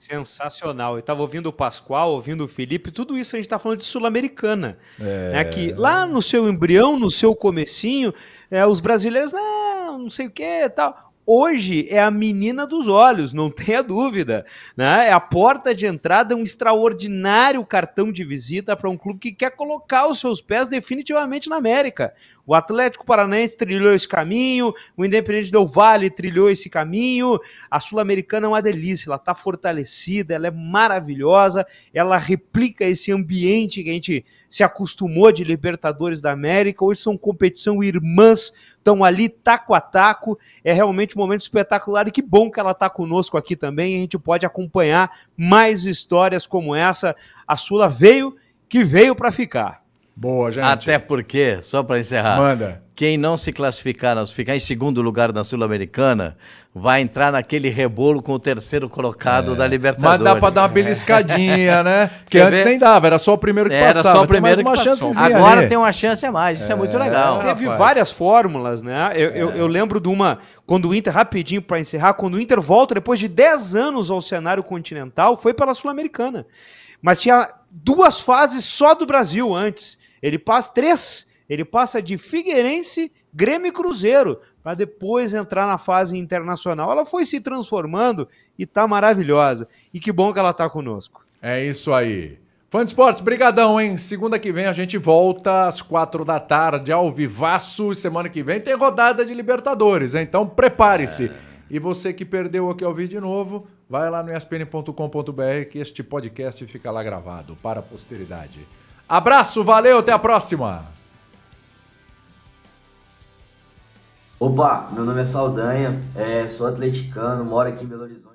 Sensacional. Eu estava ouvindo o Pascoal, ouvindo o Felipe, tudo isso a gente está falando de Sul-Americana. Né? É... Né, que lá no seu embrião, no seu comecinho, é, os brasileiros, não, não sei o que tal hoje é a menina dos olhos, não tenha dúvida. Né? É a porta de entrada, um extraordinário cartão de visita para um clube que quer colocar os seus pés definitivamente na América. O Atlético Paranaense trilhou esse caminho, o Independente Del Vale trilhou esse caminho. A Sul-Americana é uma delícia, ela está fortalecida, ela é maravilhosa, ela replica esse ambiente que a gente se acostumou de Libertadores da América. Hoje são competição irmãs, estão ali taco a taco. É realmente uma momento espetacular e que bom que ela está conosco aqui também. A gente pode acompanhar mais histórias como essa. A Sula veio, que veio para ficar. Boa, gente. Até porque, só para encerrar, Manda quem não se classificar, ficar em segundo lugar na Sul-Americana, vai entrar naquele rebolo com o terceiro colocado é. da Libertadores. Mas dá para dar uma é. beliscadinha, é. né? Que Você antes vê? nem dava, era só o primeiro que era passava. Era só o primeiro que passou. Agora ali. tem uma chance a mais, isso é, é muito legal. Teve várias fórmulas, né? Eu, eu, é. eu, lembro de uma, quando o Inter, rapidinho para encerrar, quando o Inter volta depois de 10 anos ao cenário continental, foi pela Sul-Americana. Mas tinha duas fases só do Brasil antes. Ele passa três ele passa de Figueirense, Grêmio e Cruzeiro, para depois entrar na fase internacional. Ela foi se transformando e tá maravilhosa. E que bom que ela tá conosco. É isso aí. Fã de esportes, brigadão, hein? Segunda que vem a gente volta às quatro da tarde ao vivaço. Semana que vem tem rodada de Libertadores, hein? então prepare-se. É. E você que perdeu aqui ao vivo de novo, vai lá no espn.com.br que este podcast fica lá gravado para a posteridade. Abraço, valeu, até a próxima! Opa, meu nome é Saldanha, é, sou atleticano, moro aqui em Belo Horizonte.